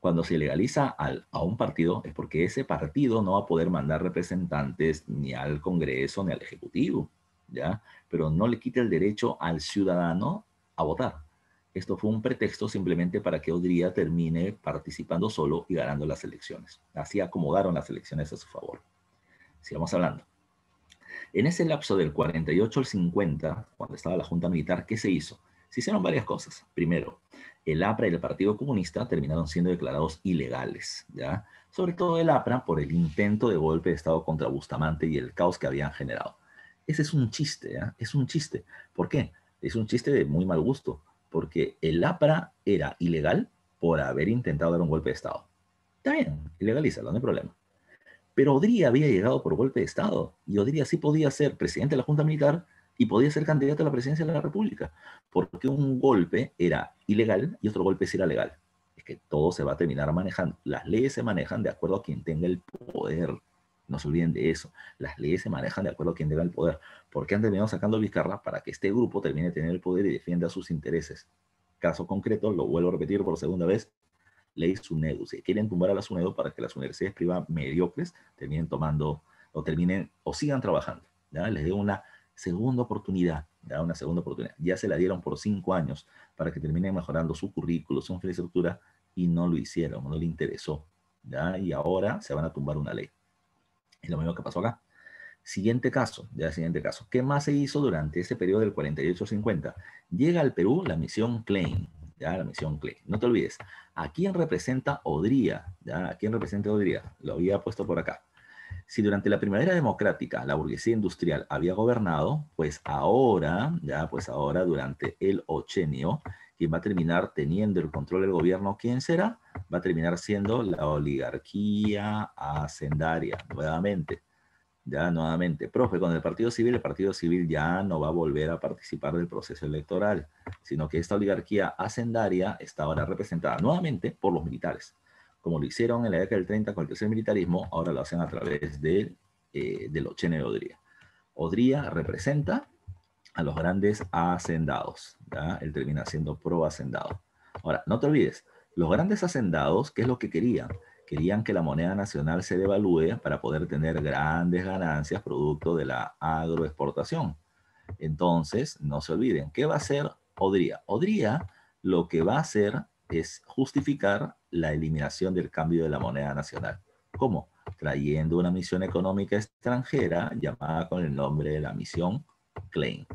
cuando se legaliza a un partido es porque ese partido no va a poder mandar representantes ni al Congreso ni al Ejecutivo, ¿ya? Pero no le quita el derecho al ciudadano a votar. Esto fue un pretexto simplemente para que Odría termine participando solo y ganando las elecciones. Así acomodaron las elecciones a su favor sigamos hablando. En ese lapso del 48 al 50, cuando estaba la Junta Militar, ¿qué se hizo? Se hicieron varias cosas. Primero, el APRA y el Partido Comunista terminaron siendo declarados ilegales, ¿ya? Sobre todo el APRA por el intento de golpe de Estado contra Bustamante y el caos que habían generado. Ese es un chiste, ¿ya? Es un chiste. ¿Por qué? Es un chiste de muy mal gusto, porque el APRA era ilegal por haber intentado dar un golpe de Estado. Está bien, ilegaliza, no hay problema. Pero Odría había llegado por golpe de Estado y Odría sí podía ser presidente de la Junta Militar y podía ser candidato a la presidencia de la República, porque un golpe era ilegal y otro golpe sí era legal. Es que todo se va a terminar manejando. Las leyes se manejan de acuerdo a quien tenga el poder. No se olviden de eso. Las leyes se manejan de acuerdo a quien tenga el poder. Porque han terminado sacando a Vizcarra para que este grupo termine de tener el poder y defienda sus intereses. Caso concreto, lo vuelvo a repetir por segunda vez, ley SUNEDU. Se quieren tumbar a la SUNEDU para que las universidades privadas mediocres terminen tomando o terminen o sigan trabajando. Les dé una segunda oportunidad, ¿ya? una segunda oportunidad. Ya se la dieron por cinco años para que terminen mejorando su currículo, su infraestructura y no lo hicieron, no le interesó. ¿ya? Y ahora se van a tumbar una ley. Es lo mismo que pasó acá. Siguiente caso, ya siguiente caso. ¿Qué más se hizo durante ese periodo del 48 50? Llega al Perú la misión Klein. ¿ya? La misión click. No te olvides, ¿a quién representa Odría? ¿Ya? ¿A quién representa Odría? Lo había puesto por acá. Si durante la primavera democrática la burguesía industrial había gobernado, pues ahora, ya, pues ahora durante el ochenio, quien va a terminar teniendo el control del gobierno, ¿quién será? Va a terminar siendo la oligarquía hacendaria, nuevamente ya nuevamente, profe, con el Partido Civil, el Partido Civil ya no va a volver a participar del proceso electoral, sino que esta oligarquía hacendaria está ahora representada nuevamente por los militares. Como lo hicieron en la década del 30 con el tercer militarismo, ahora lo hacen a través de, eh, de los Chene Odría. Odría representa a los grandes hacendados, ¿ya? él termina siendo pro hacendado. Ahora, no te olvides, los grandes hacendados, ¿qué es lo que querían? querían que la moneda nacional se devalúe para poder tener grandes ganancias producto de la agroexportación. Entonces, no se olviden, ¿qué va a hacer Odría? Odría lo que va a hacer es justificar la eliminación del cambio de la moneda nacional. ¿Cómo? Trayendo una misión económica extranjera llamada con el nombre de la misión Klein.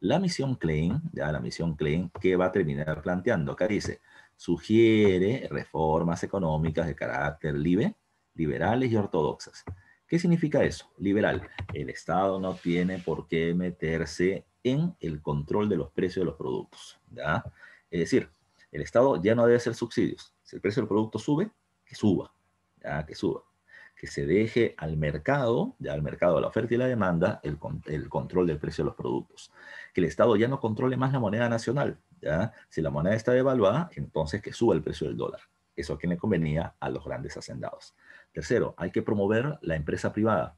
La misión Klein, ya la misión Klein, ¿qué va a terminar planteando? Acá dice, sugiere reformas económicas de carácter libre, liberales y ortodoxas. ¿Qué significa eso? Liberal. El Estado no tiene por qué meterse en el control de los precios de los productos. Es decir, el Estado ya no debe hacer subsidios. Si el precio del producto sube, que suba. Que suba que se deje al mercado, ya al mercado, de la oferta y la demanda, el, control del precio de los productos. Que el Estado ya no controle más la moneda nacional. ¿ya? Si la moneda está devaluada, entonces que suba el precio del dólar. Eso a quien le convenía a los grandes hacendados. Tercero, hay que promover la empresa privada.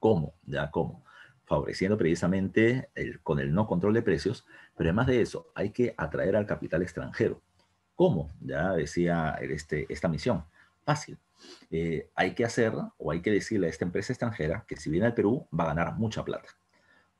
¿Cómo? ¿Ya cómo? Favoreciendo precisamente con el no control de precios, pero además de eso, hay que atraer al capital extranjero. ¿Cómo? Ya decía este, esta misión fácil. Eh, hay que hacer o hay que decirle a esta empresa extranjera que si viene al Perú va a ganar mucha plata.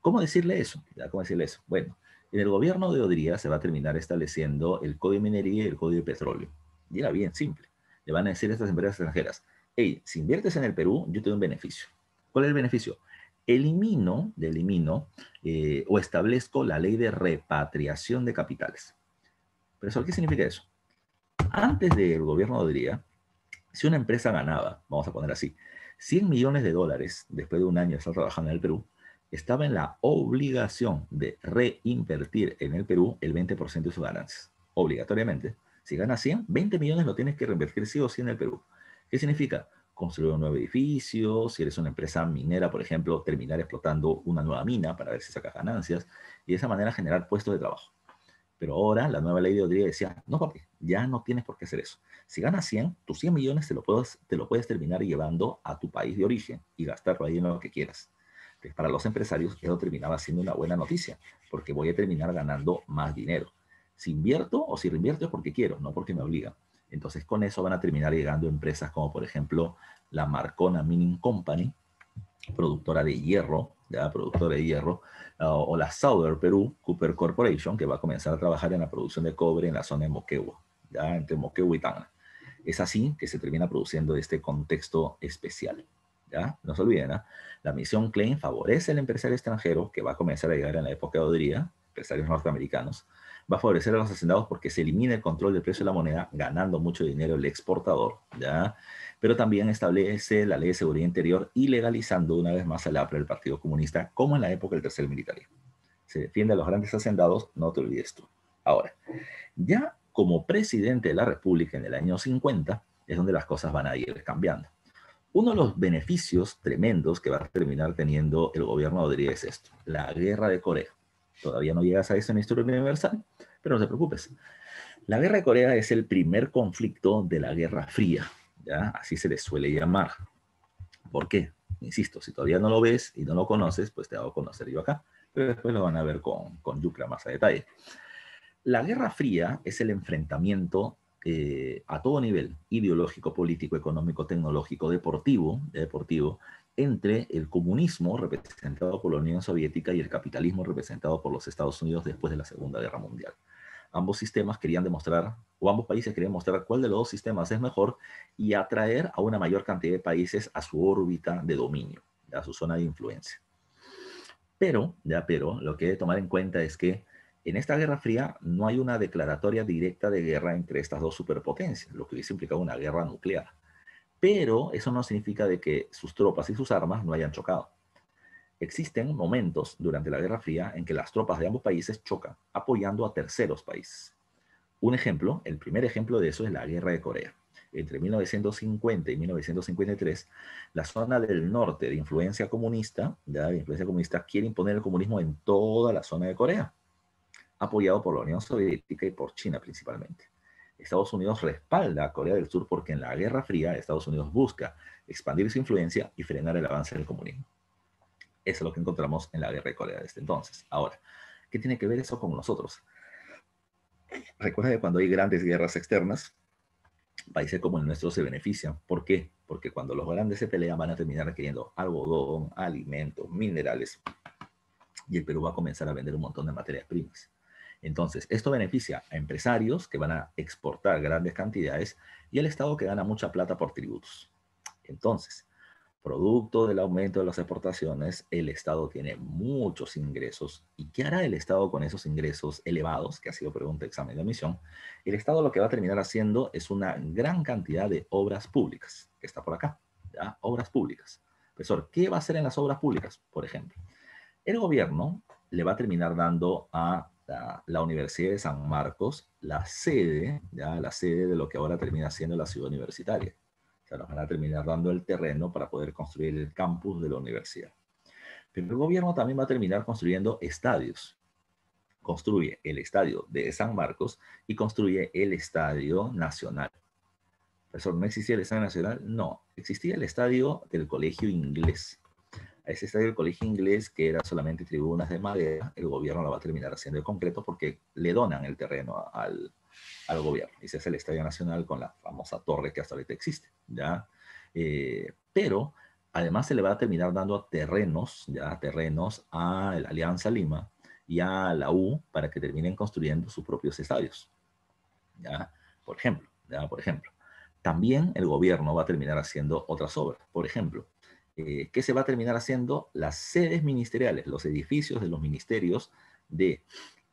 ¿Cómo decirle eso? ¿Cómo decirle eso? Bueno, en el gobierno de Odría se va a terminar estableciendo el código de minería y el código de petróleo. Y bien simple. Le van a decir a estas empresas extranjeras, hey, si inviertes en el Perú, yo te doy un beneficio. ¿Cuál es el beneficio? Elimino, elimino, eh, o establezco la ley de repatriación de capitales. Pero ¿qué significa eso? Antes del gobierno de Odría, si una empresa ganaba, vamos a poner así, 100 millones de dólares después de un año de estar trabajando en el Perú, estaba en la obligación de reinvertir en el Perú el 20% de sus ganancias, obligatoriamente. Si gana 100, 20 millones lo tienes que reinvertir sí o sí en el Perú. ¿Qué significa? Construir un nuevo edificio, si eres una empresa minera, por ejemplo, terminar explotando una nueva mina para ver si sacas ganancias y de esa manera generar puestos de trabajo. Pero ahora la nueva ley de Odría decía, no porque ya no tienes por qué hacer eso. Si ganas 100, tus 100 millones te lo, puedes, te lo puedes terminar llevando a tu país de origen y gastarlo ahí en lo que quieras. Entonces, pues para los empresarios eso terminaba siendo una buena noticia, porque voy a terminar ganando más dinero. Si invierto o si reinvierto es porque quiero, no porque me obligan. Entonces con eso van a terminar llegando empresas como por ejemplo la Marcona Mining Company, productora de hierro, ya productora de hierro, ah, o la Southern Perú Cooper Corporation, que va a comenzar a trabajar en la producción de cobre en la zona de Moquegua, ya entre Moquegua y Tana. Es así que se termina produciendo este contexto especial. ¿Ya? No se olviden, ¿ah? la misión Klein favorece al empresario extranjero que va a comenzar a llegar en la época de Odría, empresarios norteamericanos, va a favorecer a los hacendados porque se elimina el control del precio de la moneda, ganando mucho dinero el exportador, ¿ya? Pero también establece la ley de seguridad interior y legalizando una vez más e, el APRA del Partido Comunista, como en la época del tercer militarismo. Se defiende a los grandes hacendados, no te olvides tú. Ahora, ya como presidente de la República en el año 50, es donde las cosas van a ir cambiando. Uno de los beneficios tremendos que va a terminar teniendo el gobierno de Rodríguez es esto, la guerra de Corea. Todavía no llegas a eso en historia universal, pero no te preocupes. La guerra de Corea es el primer conflicto de la Guerra Fría, ¿ya? Así se le suele llamar. ¿Por qué? Insisto, si todavía no lo ves y no lo conoces, pues te hago conocer yo acá, pero después lo van a ver con, con Yucla más a detalle. La Guerra Fría es el enfrentamiento eh, a todo nivel, ideológico, político, económico, tecnológico, deportivo, deportivo, entre el comunismo representado por la Unión Soviética y el capitalismo representado por los Estados Unidos después de la Segunda Guerra Mundial. Ambos sistemas querían demostrar, o ambos países querían mostrar cuál de los dos sistemas es mejor y atraer a una mayor cantidad de países a su órbita de dominio, a su zona de influencia. Pero, ya pero, lo que hay que tomar en cuenta es que en esta Guerra Fría no hay una declaratoria directa de guerra entre estas dos superpotencias, lo que hubiese implicado una guerra nuclear pero eso no significa de que sus tropas y sus armas no hayan chocado. Existen momentos durante la Guerra Fría en que las tropas de ambos países chocan, apoyando a terceros países. Un ejemplo, el primer ejemplo de eso es la Guerra de Corea. Entre 1950 y 1953, la zona del norte de influencia comunista, de influencia comunista, quiere imponer el comunismo en toda la zona de Corea, apoyado por la Unión Soviética y por China principalmente. Estados Unidos respalda a Corea del Sur porque en la Guerra Fría Estados Unidos busca expandir su influencia y frenar el avance del comunismo. Eso es lo que encontramos en la Guerra de Corea desde entonces. Ahora, ¿qué tiene que ver eso con nosotros? Recuerda que cuando hay grandes guerras externas, países como el nuestro se benefician. ¿Por qué? Porque cuando los grandes se pelean van a terminar requiriendo algodón, alimentos, minerales, y el Perú va a comenzar a vender un montón de materias primas. Entonces, esto beneficia a empresarios que van a exportar grandes cantidades y al Estado que gana mucha plata por tributos. Entonces, producto del aumento de las exportaciones, el Estado tiene muchos ingresos. ¿Y qué hará el Estado con esos ingresos elevados? Que ha sido pregunta de examen de admisión. El Estado lo que va a terminar haciendo es una gran cantidad de obras públicas, que está por acá, ¿ya? obras públicas. Profesor, ¿qué va a hacer en las obras públicas, por ejemplo? El gobierno le va a terminar dando a la, Universidad de San Marcos, la sede, ya la sede de lo que ahora termina siendo la ciudad universitaria. O sea, nos van a terminar dando el terreno para poder construir el campus de la universidad. Pero el gobierno también va a terminar construyendo estadios. Construye el estadio de San Marcos y construye el estadio nacional. Profesor, ¿no existía el estadio nacional? No, existía el estadio del colegio inglés ese estadio del colegio inglés que era solamente tribunas de madera, el gobierno la va a terminar haciendo de concreto porque le donan el terreno al, gobierno. Y se hace el Estadio Nacional con la famosa torre que hasta ahorita existe, ¿ya? Eh, pero además se le va a terminar dando terrenos, ya terrenos a la Alianza Lima y a la U para que terminen construyendo sus propios estadios, Por ejemplo, Por ejemplo. También el gobierno va a terminar haciendo otras obras. Por ejemplo, eh, que se va a terminar haciendo las sedes ministeriales, los edificios de los ministerios de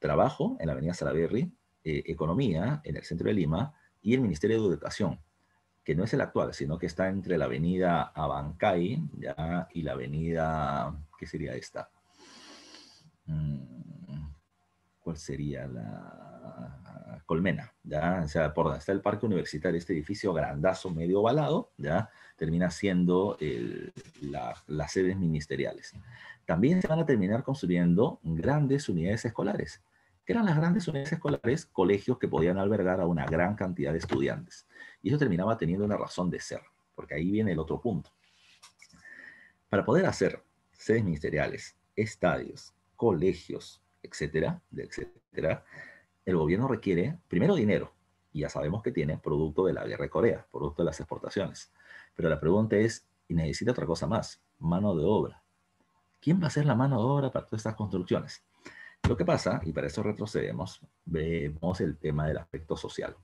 Trabajo en la Avenida Salaberry, eh, Economía en el centro de Lima y el Ministerio de Educación, que no es el actual, sino que está entre la Avenida Abancay y la Avenida, ¿qué sería esta? Mm, ¿cuál sería la colmena? ¿ya? O sea, por donde está el parque universitario, este edificio grandazo, medio ovalado, ¿ya? termina siendo las sedes ministeriales. También se van a terminar construyendo grandes unidades escolares, que eran las grandes unidades escolares, colegios que podían albergar a una gran cantidad de estudiantes. Y eso terminaba teniendo una razón de ser, porque ahí viene el otro punto. Para poder hacer sedes ministeriales, estadios, colegios, etcétera, etcétera, el gobierno requiere primero dinero, y ya sabemos que tiene, producto de la guerra de Corea, producto de las exportaciones. Pero la pregunta es, y necesita otra cosa más, mano de obra. ¿Quién va a ser la mano de obra para todas estas construcciones? Lo que pasa, y para eso retrocedemos, vemos el tema del aspecto social.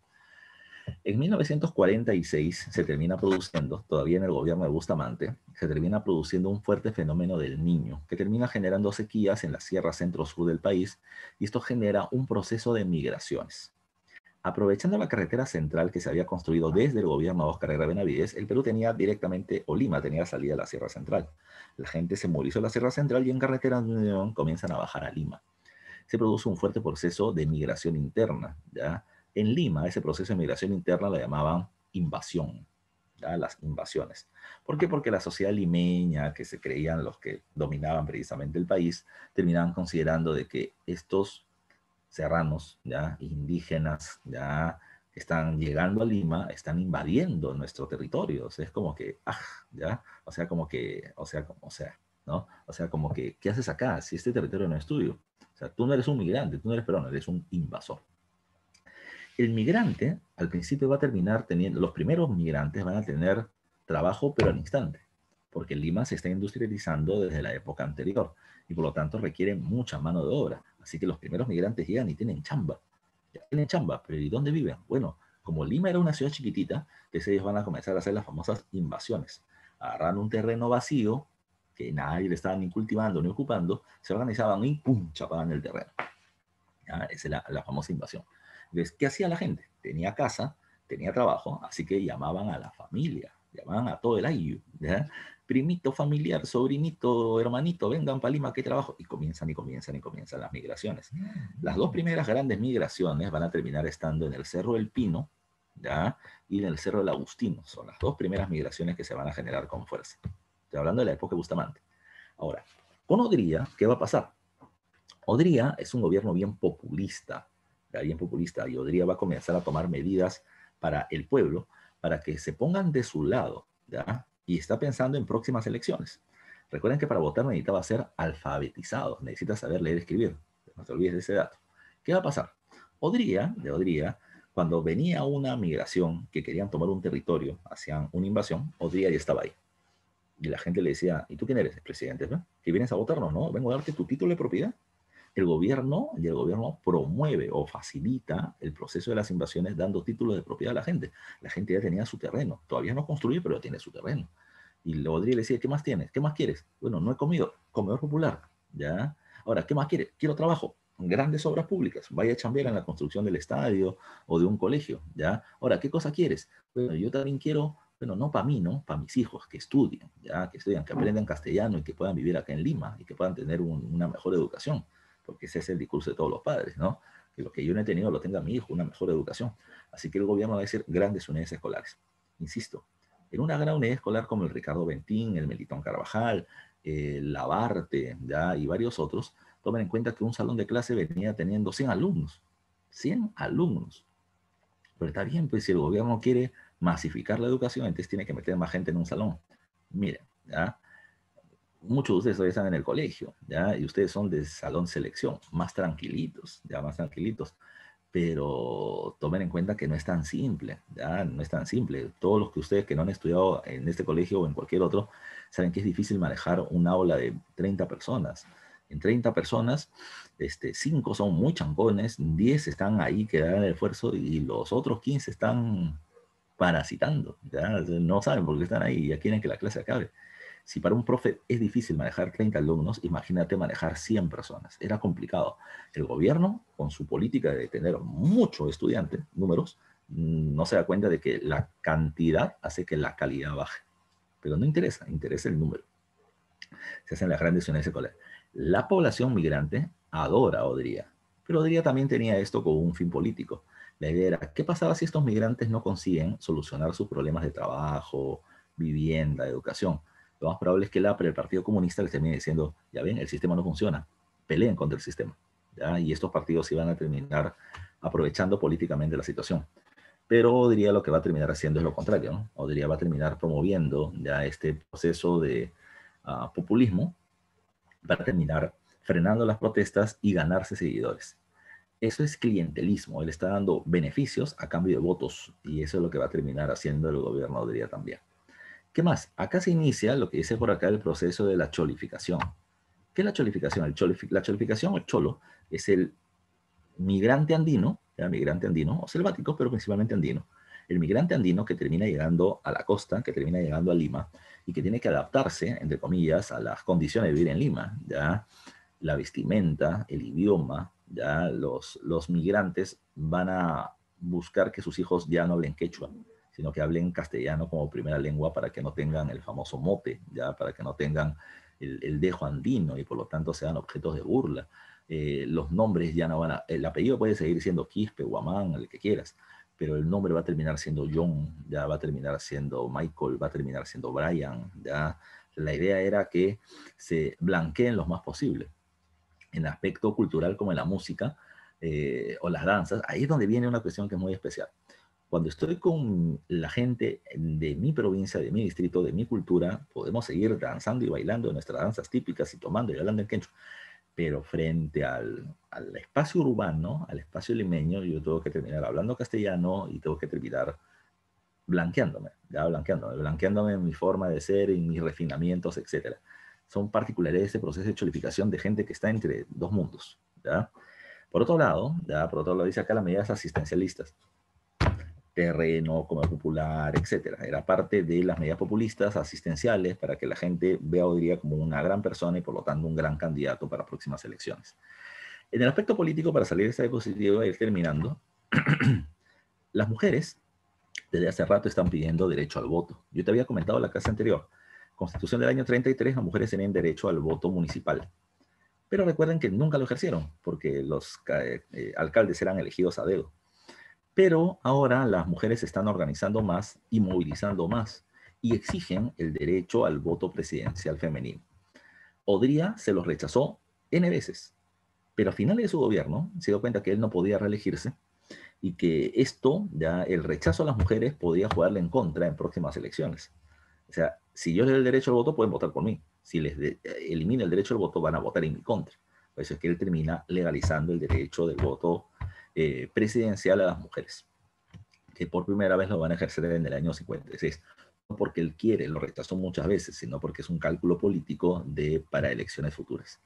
En 1946 se termina produciendo, todavía en el gobierno de Bustamante, se termina produciendo un fuerte fenómeno del niño, que termina generando sequías en la sierra centro-sur del país, y esto genera un proceso de migraciones. Aprovechando la carretera central que se había construido desde el gobierno de Oscar Herrera Benavides, el Perú tenía directamente, o Lima tenía salida a la Sierra Central. La gente se movilizó a la Sierra Central y en carretera de Unión comienzan a bajar a Lima. Se produce un fuerte proceso de migración interna, ¿ya? en Lima ese proceso de migración interna lo llamaban invasión, las invasiones. ¿Por qué? Porque la sociedad limeña, que se creían los que dominaban precisamente el país, terminaban considerando de que estos serranos, ¿ya? indígenas, ¿ya? están llegando a Lima, están invadiendo nuestro territorio. O sea, es como que, ah, ¿ya? O sea, como que, o sea, como, sea, ¿no? O sea, como que, ¿qué haces acá si este territorio no es tuyo? O sea, tú no eres un migrante, tú no eres peruano, eres un invasor el migrante al principio va a terminar teniendo, los primeros migrantes van a tener trabajo, pero al instante, porque Lima se está industrializando desde la época anterior y por lo tanto requiere mucha mano de obra. Así que los primeros migrantes llegan y tienen chamba. Ya tienen chamba, pero ¿y dónde viven? Bueno, como Lima era una ciudad chiquitita, entonces ellos van a comenzar a hacer las famosas invasiones. Agarran un terreno vacío que nadie le estaba ni cultivando ni ocupando, se organizaban y ¡pum! chapaban el terreno. Esa es la famosa invasión. ¿qué hacía la gente? Tenía casa, tenía trabajo, así que llamaban a la familia, llamaban a todo el ayu, primito familiar, sobrinito, hermanito, vengan para Lima, qué trabajo. Y comienzan y comienzan y comienzan las migraciones. Mm. Las dos primeras grandes migraciones van a terminar estando en el Cerro del Pino ¿ya? y en el Cerro del Agustino. Son las dos primeras migraciones que se van a generar con fuerza. Estoy hablando de la época de Bustamante. Ahora, con Odría, ¿qué va a pasar? Odría es un gobierno bien populista, alguien populista y Odría va a comenzar a tomar medidas para el pueblo, para que se pongan de su lado, ¿ya? Y está pensando en próximas elecciones. Recuerden que para votar necesitaba ser alfabetizado, necesita saber leer y escribir. No te olvides de ese dato. ¿Qué va a pasar? Odría, de Odría, cuando venía una migración que querían tomar un territorio, hacían una invasión, Odría ya estaba ahí. Y la gente le decía, ¿y tú quién eres? presidente, ¿no? Que vienes a votarnos, ¿no? Vengo a darte tu título de propiedad el gobierno y el gobierno promueve o facilita el proceso de las invasiones dando títulos de propiedad a la gente. La gente ya tenía su terreno, todavía no construye, pero tiene su terreno. Y Rodríguez le decía, ¿qué más tienes? ¿Qué más quieres? Bueno, no he comido, comedor popular, ¿ya? Ahora, ¿qué más quieres? Quiero trabajo, grandes obras públicas, vaya a chambear en la construcción del estadio o de un colegio, ¿ya? Ahora, ¿qué cosa quieres? Bueno, yo también quiero bueno, no para mí, ¿no? Para mis hijos, que estudien, ya, que estudian, que aprendan castellano y que puedan vivir acá en Lima y que puedan tener una mejor educación porque ese es el discurso de todos los padres, ¿no? Que lo que yo no he tenido lo tenga mi hijo, una mejor educación. Así que el gobierno va a decir grandes unidades escolares. Insisto, en una gran unidad escolar como el Ricardo Bentín, el Melitón Carvajal, el Labarte ¿ya? y varios otros, tomen en cuenta que un salón de clase venía teniendo 100 alumnos. 100 alumnos. Pero está bien, pues si el gobierno quiere masificar la educación, entonces tiene que meter más gente en un salón. Miren, ¿ya? muchos de ustedes todavía están en el colegio, ¿ya? Y ustedes son de salón selección, más tranquilitos, ya más tranquilitos. Pero tomen en cuenta que no es tan simple, ¿ya? No es tan simple. Todos los que ustedes que no han estudiado en este colegio o en cualquier otro, saben que es difícil manejar una aula de 30 personas. En 30 personas, este, 5 son muy chancones, 10 están ahí que dan el esfuerzo y los otros 15 están parasitando, ¿ya? No saben por qué están ahí, ya quieren que la clase acabe. Si para un profe es difícil manejar 30 alumnos, imagínate manejar 100 personas. Era complicado. El gobierno, con su política de tener muchos estudiantes, números, mm, no se da cuenta de que la cantidad hace que la calidad baje. Pero no interesa, interesa el número. Se hacen las grandes unidades escolares. La población migrante adora a Odría, pero Odría también tenía esto como un fin político. La idea era, ¿qué pasaba si estos migrantes no consiguen solucionar sus problemas de trabajo, vivienda, educación? lo más probable es que la, el Partido Comunista les termine diciendo, ya ven, el sistema no funciona, peleen contra el sistema. ¿ya? Y estos partidos van a terminar aprovechando políticamente la situación. Pero diría lo que va a terminar haciendo es lo contrario. ¿no? diría va a terminar promoviendo ya este proceso de ah, populismo, va a terminar frenando las protestas y ganarse seguidores. Eso es clientelismo. Él está dando beneficios a cambio de votos y eso es lo que va a terminar haciendo el gobierno diría también. ¿Qué más? Acá se inicia lo que dice por acá el proceso de la cholificación. ¿Qué es la cholificación? la cholificación o cholo es el migrante andino, ya migrante andino o selvático, pero principalmente andino. El migrante andino que termina llegando a la costa, que termina llegando a Lima y que tiene que adaptarse, entre comillas, a las condiciones de vivir en Lima. ¿ya? La vestimenta, el idioma, ya los, los migrantes van a buscar que sus hijos ya no hablen quechua sino que hablen castellano como primera lengua para que no tengan el famoso mote, ya para que no tengan el, el dejo andino y por lo tanto sean objetos de burla. Eh, los nombres ya no van a... El apellido puede seguir siendo Quispe, Guamán, el que quieras, pero el nombre va a terminar siendo John, ya va a terminar siendo Michael, va a terminar siendo Brian, ya... La idea era que se blanqueen lo más posible. En aspecto cultural como en la música eh, o las danzas, ahí es donde viene una cuestión que es muy especial. Cuando estoy con la gente de mi provincia, de mi distrito, de mi cultura, podemos seguir danzando y bailando nuestras danzas típicas y tomando y hablando en quechua. Pero frente al, espacio urbano, al espacio limeño, yo tengo que terminar hablando castellano y tengo que terminar blanqueándome, ya blanqueándome, blanqueándome en mi forma de ser, en mis refinamientos, etc. Son particularidades de ese proceso de cholificación de gente que está entre dos mundos, ¿ya? Por otro lado, ¿ya? por otro lado dice acá las medidas asistencialistas terreno, como popular, etc. Era parte de las medidas populistas asistenciales para que la gente vea a Odría como una gran persona y por lo tanto un gran candidato para próximas elecciones. En el aspecto político, para salir de esta diapositiva y e ir terminando, *clears throat* las mujeres desde hace rato están pidiendo derecho al voto. Yo te había comentado en la clase anterior, Constitución del año 33, las mujeres tenían derecho al voto municipal. Pero recuerden que nunca lo ejercieron, porque los eh, eh, alcaldes eran elegidos a dedo. Pero ahora las mujeres se están organizando más y movilizando más y exigen el derecho al voto presidencial femenino. Odría se los rechazó N veces, pero a finales de su gobierno se dio cuenta que él no podía reelegirse y que esto, ya el rechazo a las mujeres, podía jugarle en contra en próximas elecciones. O sea, si yo les doy el derecho al voto, pueden votar por mí. Si les eh, elimino el derecho al voto, van a votar en mi contra. Por eso es que él termina legalizando el derecho del voto eh, presidencial a las mujeres, que por primera vez lo van a ejercer en el año 56. No porque él quiere, lo rechazó muchas veces, sino porque es un cálculo político de, para elecciones futuras.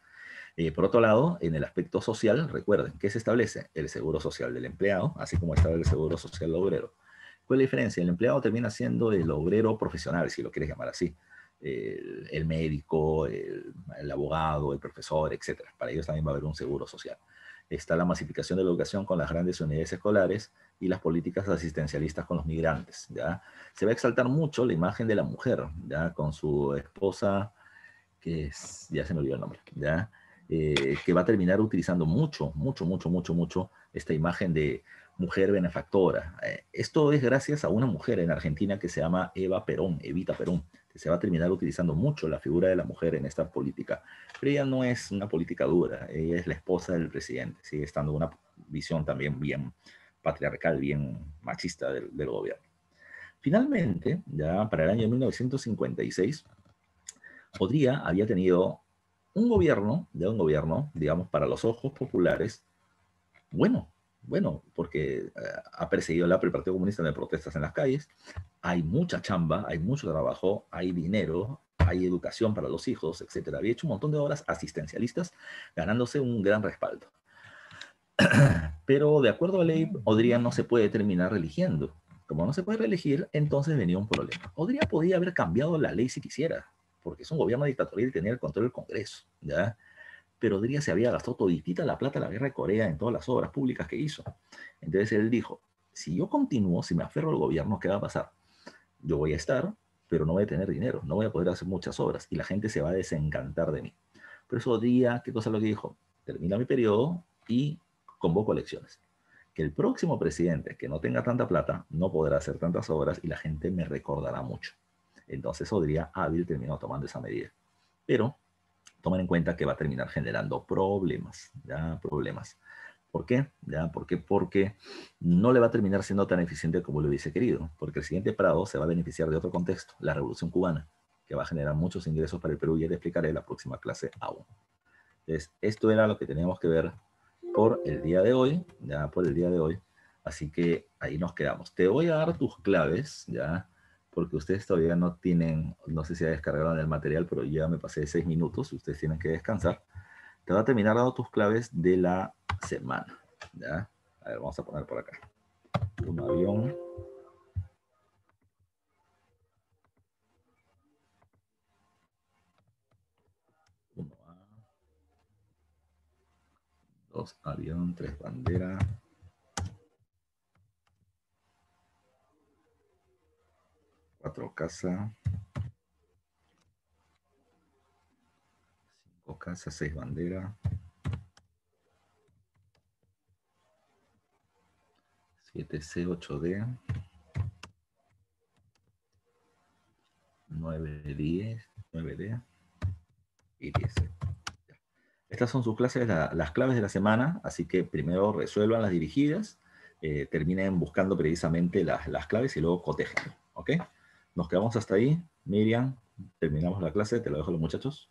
Eh, por otro lado, en el aspecto social, recuerden, que se establece? El seguro social del empleado, así como está el seguro social del obrero. ¿Cuál es la diferencia? El empleado termina siendo el obrero profesional, si lo quieres llamar así. El, médico, el, abogado, el profesor, etcétera, Para ellos también va a haber un seguro social está la masificación de la educación con las grandes unidades escolares y las políticas asistencialistas con los migrantes. ¿ya? Se va a exaltar mucho la imagen de la mujer, ¿ya? con su esposa, que ya se me olvidó el nombre, ¿ya? Eh, que va a terminar utilizando mucho, mucho, mucho, mucho, mucho esta imagen de mujer benefactora. Eh, esto es gracias a una mujer en Argentina que se llama Eva Perón, Evita Perón, se va a terminar utilizando mucho la figura de la mujer en esta política. Pero ella no es una política dura, ella es la esposa del presidente, sigue estando una visión también bien patriarcal, bien machista del, gobierno. Finalmente, ya para el año 1956, Podría había tenido un gobierno, de un gobierno, digamos, para los ojos populares, bueno, bueno, porque eh, ha perseguido la, el Partido Comunista en las protestas en las calles. Hay mucha chamba, hay mucho trabajo, hay dinero, hay educación para los hijos, etc. Había hecho un montón de obras asistencialistas, ganándose un gran respaldo. *clears throat* Pero de acuerdo a la ley, Odría no se puede terminar eligiendo. Como no se puede reelegir, entonces venía un problema. Odría podía haber cambiado la ley si quisiera, porque es un gobierno dictatorial y tenía el control del Congreso. ¿ya? pero Odria se había gastado toditita la plata de la guerra de Corea en todas las obras públicas que hizo. Entonces él dijo, si yo continúo, si me aferro al gobierno, ¿qué va a pasar? Yo voy a estar, pero no voy a tener dinero, no voy a poder hacer muchas obras y la gente se va a desencantar de mí. Pero eso Odria, ¿qué cosa es lo que dijo? Termina mi periodo y convoco elecciones. Que el próximo presidente que no tenga tanta plata no podrá hacer tantas obras y la gente me recordará mucho. Entonces Odria, hábil terminó tomando esa medida. Pero tomar en cuenta que va a terminar generando problemas, ¿ya? Problemas. ¿Por qué? ¿Ya? ¿Por qué? Porque no le va a terminar siendo tan eficiente como lo hubiese querido, porque el siguiente Prado se va a beneficiar de otro contexto, la Revolución Cubana, que va a generar muchos ingresos para el Perú y te explicaré la próxima clase aún. Entonces, esto era lo que teníamos que ver por el día de hoy, ya por el día de hoy. Así que ahí nos quedamos. Te voy a dar tus claves, ya, porque ustedes todavía no tienen, no sé si ya descargaron el material, pero ya me pasé seis minutos, ustedes tienen que descansar. Te va a terminar dando tus claves de la semana. A ver, vamos a poner por acá. Un avión. Dos avión, tres bandera. 4 casa, 5 casa, 6 bandera, 7C, 8D, 9, 10, 9D y 10. Estas son sus clases, las claves de la semana, así que primero resuelvan las dirigidas, eh, terminen buscando precisamente las, las claves y luego cotejen. ¿Ok? Nos quedamos hasta ahí. Miriam, terminamos la clase. Te la dejo a los muchachos.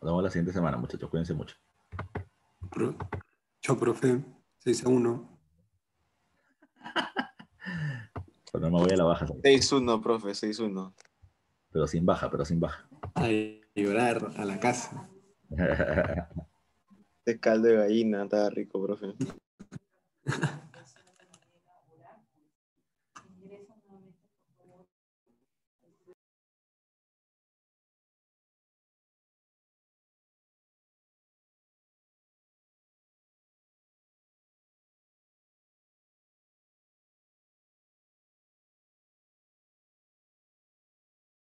Nos vemos la siguiente semana, muchachos. Cuídense mucho. Chao, profe, 6 a 1. *laughs* Pero no me voy a la baja. 6-1, profe, 6-1. Pero sin baja, pero sin baja. A llorar a la casa. *laughs* Este caldo de gallina estaba rico, profe. *laughs*